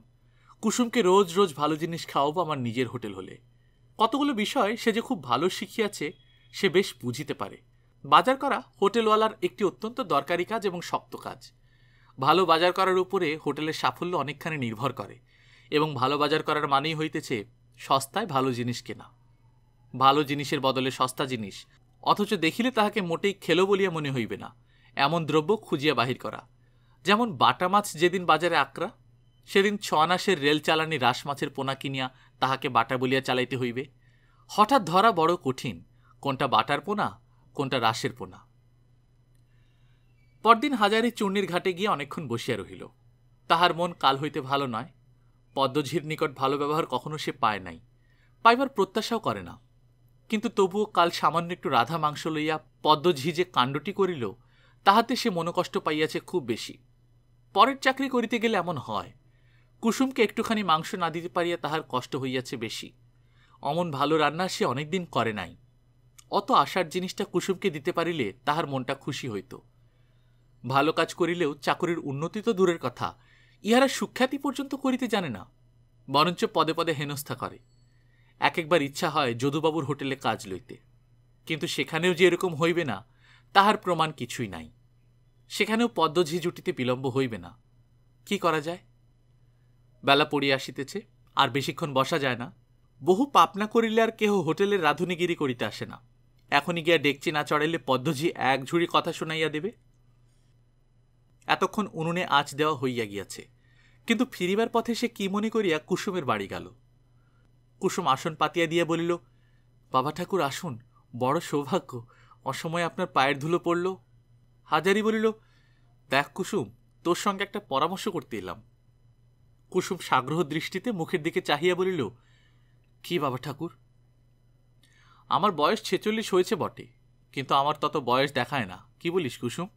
কুসুমকে রোজ রোজ ভালো জিনিস খাওয়াবো আমার নিজের হোটেল হলে কতগুলো বিষয় সে যে খুব ভালো শিখিয়াছে সে বেশ বুঝিতে পারে বাজার করা হোটেলওয়ালার একটি অত্যন্ত দরকারি কাজ এবং শক্ত কাজ ভালো বাজার করার উপরে হোটেলের সাফল্য অনেকখানি নির্ভর করে এবং ভালো বাজার করার মানেই হইতেছে সস্তায় ভালো জিনিস কেনা ভালো জিনিসের বদলে সস্তা জিনিস অথচ দেখিলে তাহাকে মোটেই খেলো বলিয়া মনে হইবে না এমন দ্রব্য খুঁজিয়া বাহির করা যেমন বাটা মাছ যেদিন বাজারে আকরা সেদিন ছ আনাসের রেল চালানি রাস মাছের পোনা কিনিয়া তাহাকে বাটা বলিয়া চালাইতে হইবে হঠাৎ ধরা বড় কঠিন কোনটা বাটার পোনা কোনটা রাসের পোনা পরদিন হাজারি চূর্ণির ঘাটে গিয়ে অনেকক্ষণ বসিয়া রহিল তাহার মন কাল হইতে ভালো নয় পদ্মঝির নিকট ভালো ব্যবহার কখনো সে পায় নাই পাইবার প্রত্যাশাও করে না কিন্তু তবুও কাল সামান্য একটু রাধা মাংস লইয়া পদ্মঝি যে কাণ্ডটি করিল তাহাতে সে মনোকষ্ট পাইয়াছে খুব বেশি পরের চাকরি করিতে গেলে এমন হয় কুসুমকে একটুখানি মাংস না দিতে পারিয়া তাহার কষ্ট হইয়াছে বেশি অমন ভালো রান্না সে অনেকদিন করে নাই অত আশার জিনিসটা কুসুমকে দিতে পারিলে তাহার মনটা খুশি হইত ভালো কাজ করিলেও চাকরির উন্নতি তো দূরের কথা ইহারা সুখ্যাতি পর্যন্ত করিতে জানে না বরঞ্চ পদে পদে হেনস্থা করে এক একবার ইচ্ছা হয় যদুবাবুর হোটেলে কাজ লইতে কিন্তু সেখানেও যে এরকম হইবে না তাহার প্রমাণ কিছুই নাই সেখানেও পদ্মঝি জুটিতে বিলম্ব হইবে না কি করা যায় বেলা পড়িয়া আসিতেছে আর বেশিক্ষণ বসা যায় না বহু পাপনা করিলে আর কেহ হোটেলের রাঁধুনিগিরি করিতে আসে না এখনই গিয়া ডেকচি না চড়াইলে পদ্মঝি এক ঝুড়ি কথা শুনাইয়া দেবে এতক্ষণ উনুনে আঁচ দেওয়া হইয়া গিয়াছে কিন্তু ফিরিবার পথে সে কি মনে করিয়া কুসুমের বাড়ি গেল কুসুম আসন পাতিয়া দিয়ে বলিল বাবা ঠাকুর আসুন বড় সৌভাগ্য অসময়ে আপনার পায়ের ধুলো পড়ল হাজারি বলিল দেখ কুসুম তোর সঙ্গে একটা পরামর্শ করতে এলাম কুসুম সাগ্রহ দৃষ্টিতে মুখের দিকে চাহিয়া বলিল কি বাবা ঠাকুর আমার বয়স ছেচল্লিশ হয়েছে বটে কিন্তু আমার তত বয়স দেখায় না কি বলিস কুসুম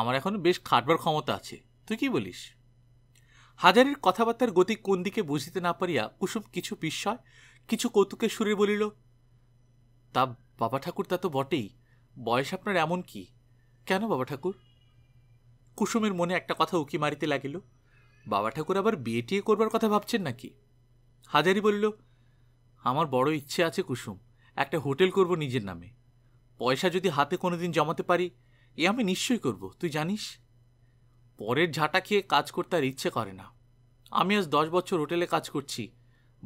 আমার এখন বেশ খাটবার ক্ষমতা আছে তুই কি বলিস হাজারের কথাবার্তার গতি কোন দিকে বুঝিতে না পারিয়া কুসুম কিছু বিস্ময় কিছু কৌতুকের সুরে বলিল তা বাবা ঠাকুর তা তো বটেই বয়স আপনার এমন কি কেন বাবা ঠাকুর কুসুমের মনে একটা কথা উকি মারিতে লাগিল বাবা ঠাকুর আবার বিয়ে টিয়ে করবার কথা ভাবছেন নাকি হাজারি বলিল আমার বড় ইচ্ছে আছে কুসুম একটা হোটেল করব নিজের নামে পয়সা যদি হাতে কোনোদিন জমাতে পারি এ আমি নিশ্চয়ই করব তুই জানিস পরের ঝাঁটা খেয়ে কাজ করতে আর ইচ্ছে করে না আমি আজ দশ বছর হোটেলে কাজ করছি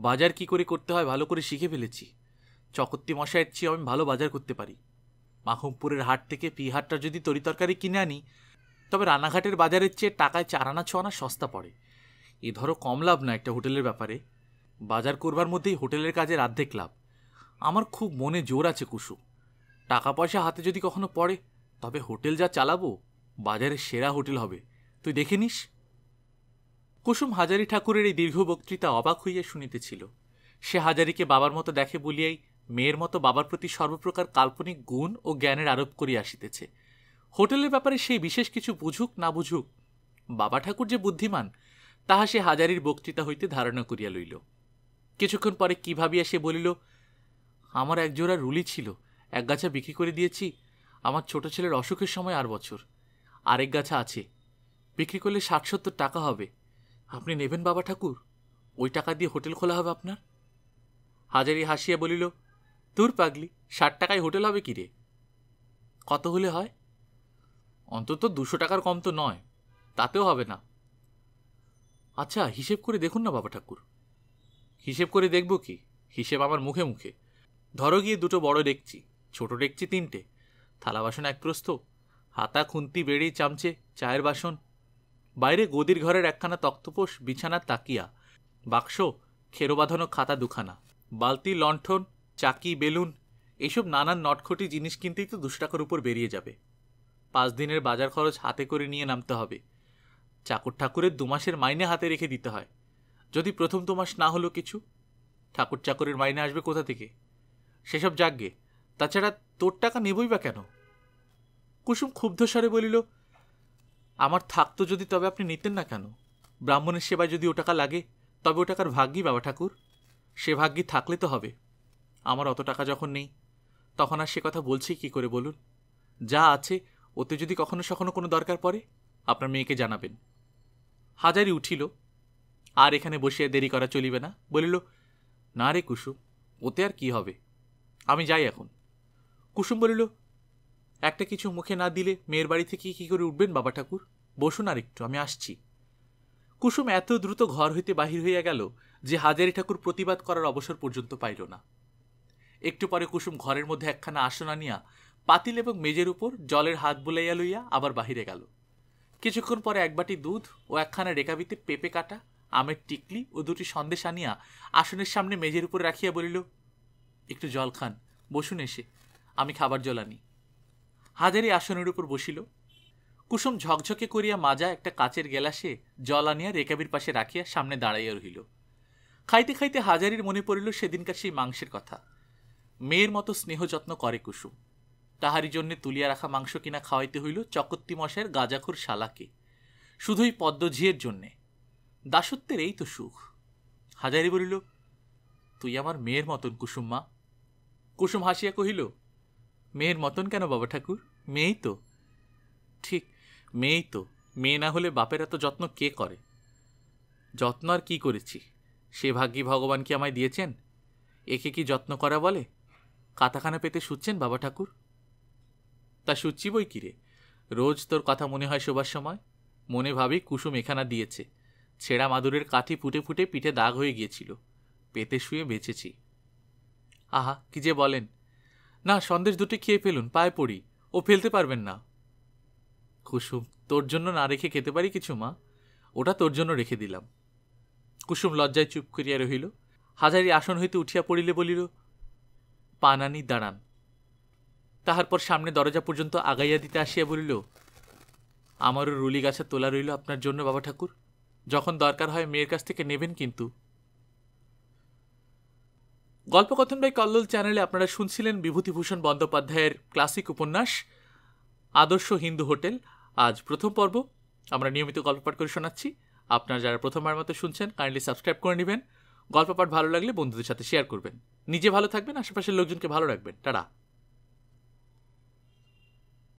বাজার কি করে করতে হয় ভালো করে শিখে ফেলেছি চকর্তি মশাইয়ের চেয়ে আমি ভালো বাজার করতে পারি মাখমপুরের হাট থেকে পি হাটটা যদি তরিতরকারি কিনে আনি তবে রানাঘাটের বাজারের চেয়ে টাকায় চার আনা ছ আনা সস্তা পড়ে এ ধরো কম লাভ না একটা হোটেলের ব্যাপারে বাজার করবার মধ্যেই হোটেলের কাজের আর্ধেক লাভ আমার খুব মনে জোর আছে কুসু টাকা পয়সা হাতে যদি কখনো পড়ে তবে হোটেল যা চালাবো বাজারের সেরা হোটেল হবে তুই দেখে নিস কুসুম হাজারি ঠাকুরের এই দীর্ঘ বক্তৃতা অবাক হইয়া শুনিতেছিল সে হাজারিকে বাবার মতো দেখে বলিয়াই মেয়ের মতো বাবার প্রতি সর্বপ্রকার কাল্পনিক গুণ ও জ্ঞানের আরোপ করিয়া আসিতেছে হোটেলের ব্যাপারে সেই বিশেষ কিছু বুঝুক না বুঝুক বাবা ঠাকুর যে বুদ্ধিমান তাহা সে হাজারির বক্তৃতা হইতে ধারণা করিয়া লইল কিছুক্ষণ পরে কী ভাবিয়া সে বলিল আমার একজোড়া রুলি ছিল এক গাছা বিক্রি করে দিয়েছি আমার ছোট ছেলের অসুখের সময় আর বছর আরেক গাছা আছে বিক্রি করলে ষাট সত্তর টাকা হবে আপনি নেবেন বাবা ঠাকুর ওই টাকা দিয়ে হোটেল খোলা হবে আপনার হাজারি হাসিয়া বলিল দূর পাগলি ষাট টাকায় হোটেল হবে কি রে কত হলে হয় অন্তত দুশো টাকার কম তো নয় তাতেও হবে না আচ্ছা হিসেব করে দেখুন না বাবা ঠাকুর হিসেব করে দেখব কি হিসেব আমার মুখে মুখে ধরো গিয়ে দুটো বড় ডেকচি ছোট ডেকচি তিনটে থালা বাসন এক প্রস্ত হাতা খুন্তি বেড়ি চামচে চায়ের বাসন বাইরে গদির ঘরের একখানা তক্তপোষ বিছানা তাকিয়া বাক্স খেরোবাঁধানো খাতা দুখানা বালতি লণ্ঠন চাকি বেলুন এসব নানান নটখটি জিনিস কিনতেই তো টাকার উপর বেরিয়ে যাবে পাঁচ দিনের বাজার খরচ হাতে করে নিয়ে নামতে হবে চাকর ঠাকুরের দুমাসের মাইনে হাতে রেখে দিতে হয় যদি প্রথম দুমাস না হলো কিছু ঠাকুর চাকরের মাইনে আসবে কোথা থেকে সেসব যাগ্যে তাছাড়া তোর টাকা নেবই বা কেন কুসুম ক্ষুব্ধস্বরে বলিল আমার থাকতো যদি তবে আপনি নিতেন না কেন ব্রাহ্মণের সেবায় যদি ও টাকা লাগে তবে ও টাকার ভাগ্যই বাবা ঠাকুর সে ভাগ্যই থাকলে তো হবে আমার অত টাকা যখন নেই তখন আর সে কথা বলছি কি করে বলুন যা আছে ওতে যদি কখনো সখনো কোনো দরকার পড়ে আপনার মেয়েকে জানাবেন হাজারি উঠিল আর এখানে বসিয়া দেরি করা চলিবে না বলিল না রে কুসুম ওতে আর কি হবে আমি যাই এখন কুসুম বলিল একটা কিছু মুখে না দিলে মেয়ের বাড়ি থেকে কী করে উঠবেন বাবা ঠাকুর বসুন আর একটু আমি আসছি কুসুম এত দ্রুত ঘর হইতে বাহির হইয়া গেল যে হাজারি ঠাকুর প্রতিবাদ করার অবসর পর্যন্ত পাইল না একটু পরে কুসুম ঘরের মধ্যে একখানা আসন আনিয়া পাতিল এবং মেজের উপর জলের হাত বুলাইয়া লইয়া আবার বাহিরে গেল কিছুক্ষণ পরে এক বাটি দুধ ও একখানা রেকাবিতে পেঁপে কাটা আমের টিকলি ও দুটি সন্দেশ আনিয়া আসনের সামনে মেজের উপর রাখিয়া বলিল একটু জল খান বসুন এসে আমি খাবার জল আনি হাজারি আসনের উপর বসিল কুসুম ঝকঝকে করিয়া মাজা একটা কাচের গেলাসে জল আনিয়া রেকাবির পাশে রাখিয়া সামনে দাঁড়াইয়া রহিল খাইতে খাইতে হাজারির মনে পড়িল সেদিনকার সেই মাংসের কথা মেয়ের মতো স্নেহ যত্ন করে কুসুম তাহারি জন্যে তুলিয়া রাখা মাংস কিনা খাওয়াইতে হইল চকত্তি মশায়ের গাজাখুর শালাকে শুধুই পদ্মঝিয়ের জন্যে দাসত্বের এই তো সুখ হাজারি বলিল তুই আমার মেয়ের মতন কুসুম মা কুসুম হাসিয়া কহিল মেয়ের মতন কেন বাবা ঠাকুর মেয়েই তো ঠিক মেয়েই তো মেয়ে না হলে বাপের এত যত্ন কে করে যত্ন আর কী করেছি সে ভাগ্যি ভগবান কি আমায় দিয়েছেন একে কি যত্ন করা বলে কাতাখানা পেতে শুচ্ছেন বাবা ঠাকুর তা শুচ্ছি বই কিরে রোজ তোর কথা মনে হয় শোবার সময় মনে ভাবি কুসুম এখানা দিয়েছে ছেঁড়া মাদুরের কাঠি ফুটে ফুটে পিঠে দাগ হয়ে গিয়েছিল পেতে শুয়ে বেঁচেছি আহা কি যে বলেন না সন্দেশ দুটি খেয়ে ফেলুন পায়ে পড়ি ও ফেলতে পারবেন না কুসুম তোর জন্য না রেখে খেতে পারি কিছু মা ওটা তোর জন্য রেখে দিলাম কুসুম লজ্জায় চুপ করিয়া রহিল হাজারি আসন হইতে উঠিয়া পড়িলে বলিল পানানি দাঁড়ান তাহার পর সামনে দরজা পর্যন্ত আগাইয়া দিতে আসিয়া বলিল আমারও রুলি গাছের তোলা রইল আপনার জন্য বাবা ঠাকুর যখন দরকার হয় মেয়ের কাছ থেকে নেবেন কিন্তু গল্পকথন বাই কল্লোল চ্যানেলে আপনারা শুনছিলেন বিভূতিভূষণ বন্দ্যোপাধ্যায়ের ক্লাসিক উপন্যাস আদর্শ হিন্দু হোটেল আজ প্রথম পর্ব আমরা নিয়মিত গল্প পাঠ করে শোনাচ্ছি আপনারা যারা প্রথমবার মতো শুনছেন কাইন্ডলি সাবস্ক্রাইব করে নেবেন গল্প পাঠ ভালো লাগলে বন্ধুদের সাথে শেয়ার করবেন নিজে ভালো থাকবেন আশেপাশের লোকজনকে ভালো রাখবেন টাটা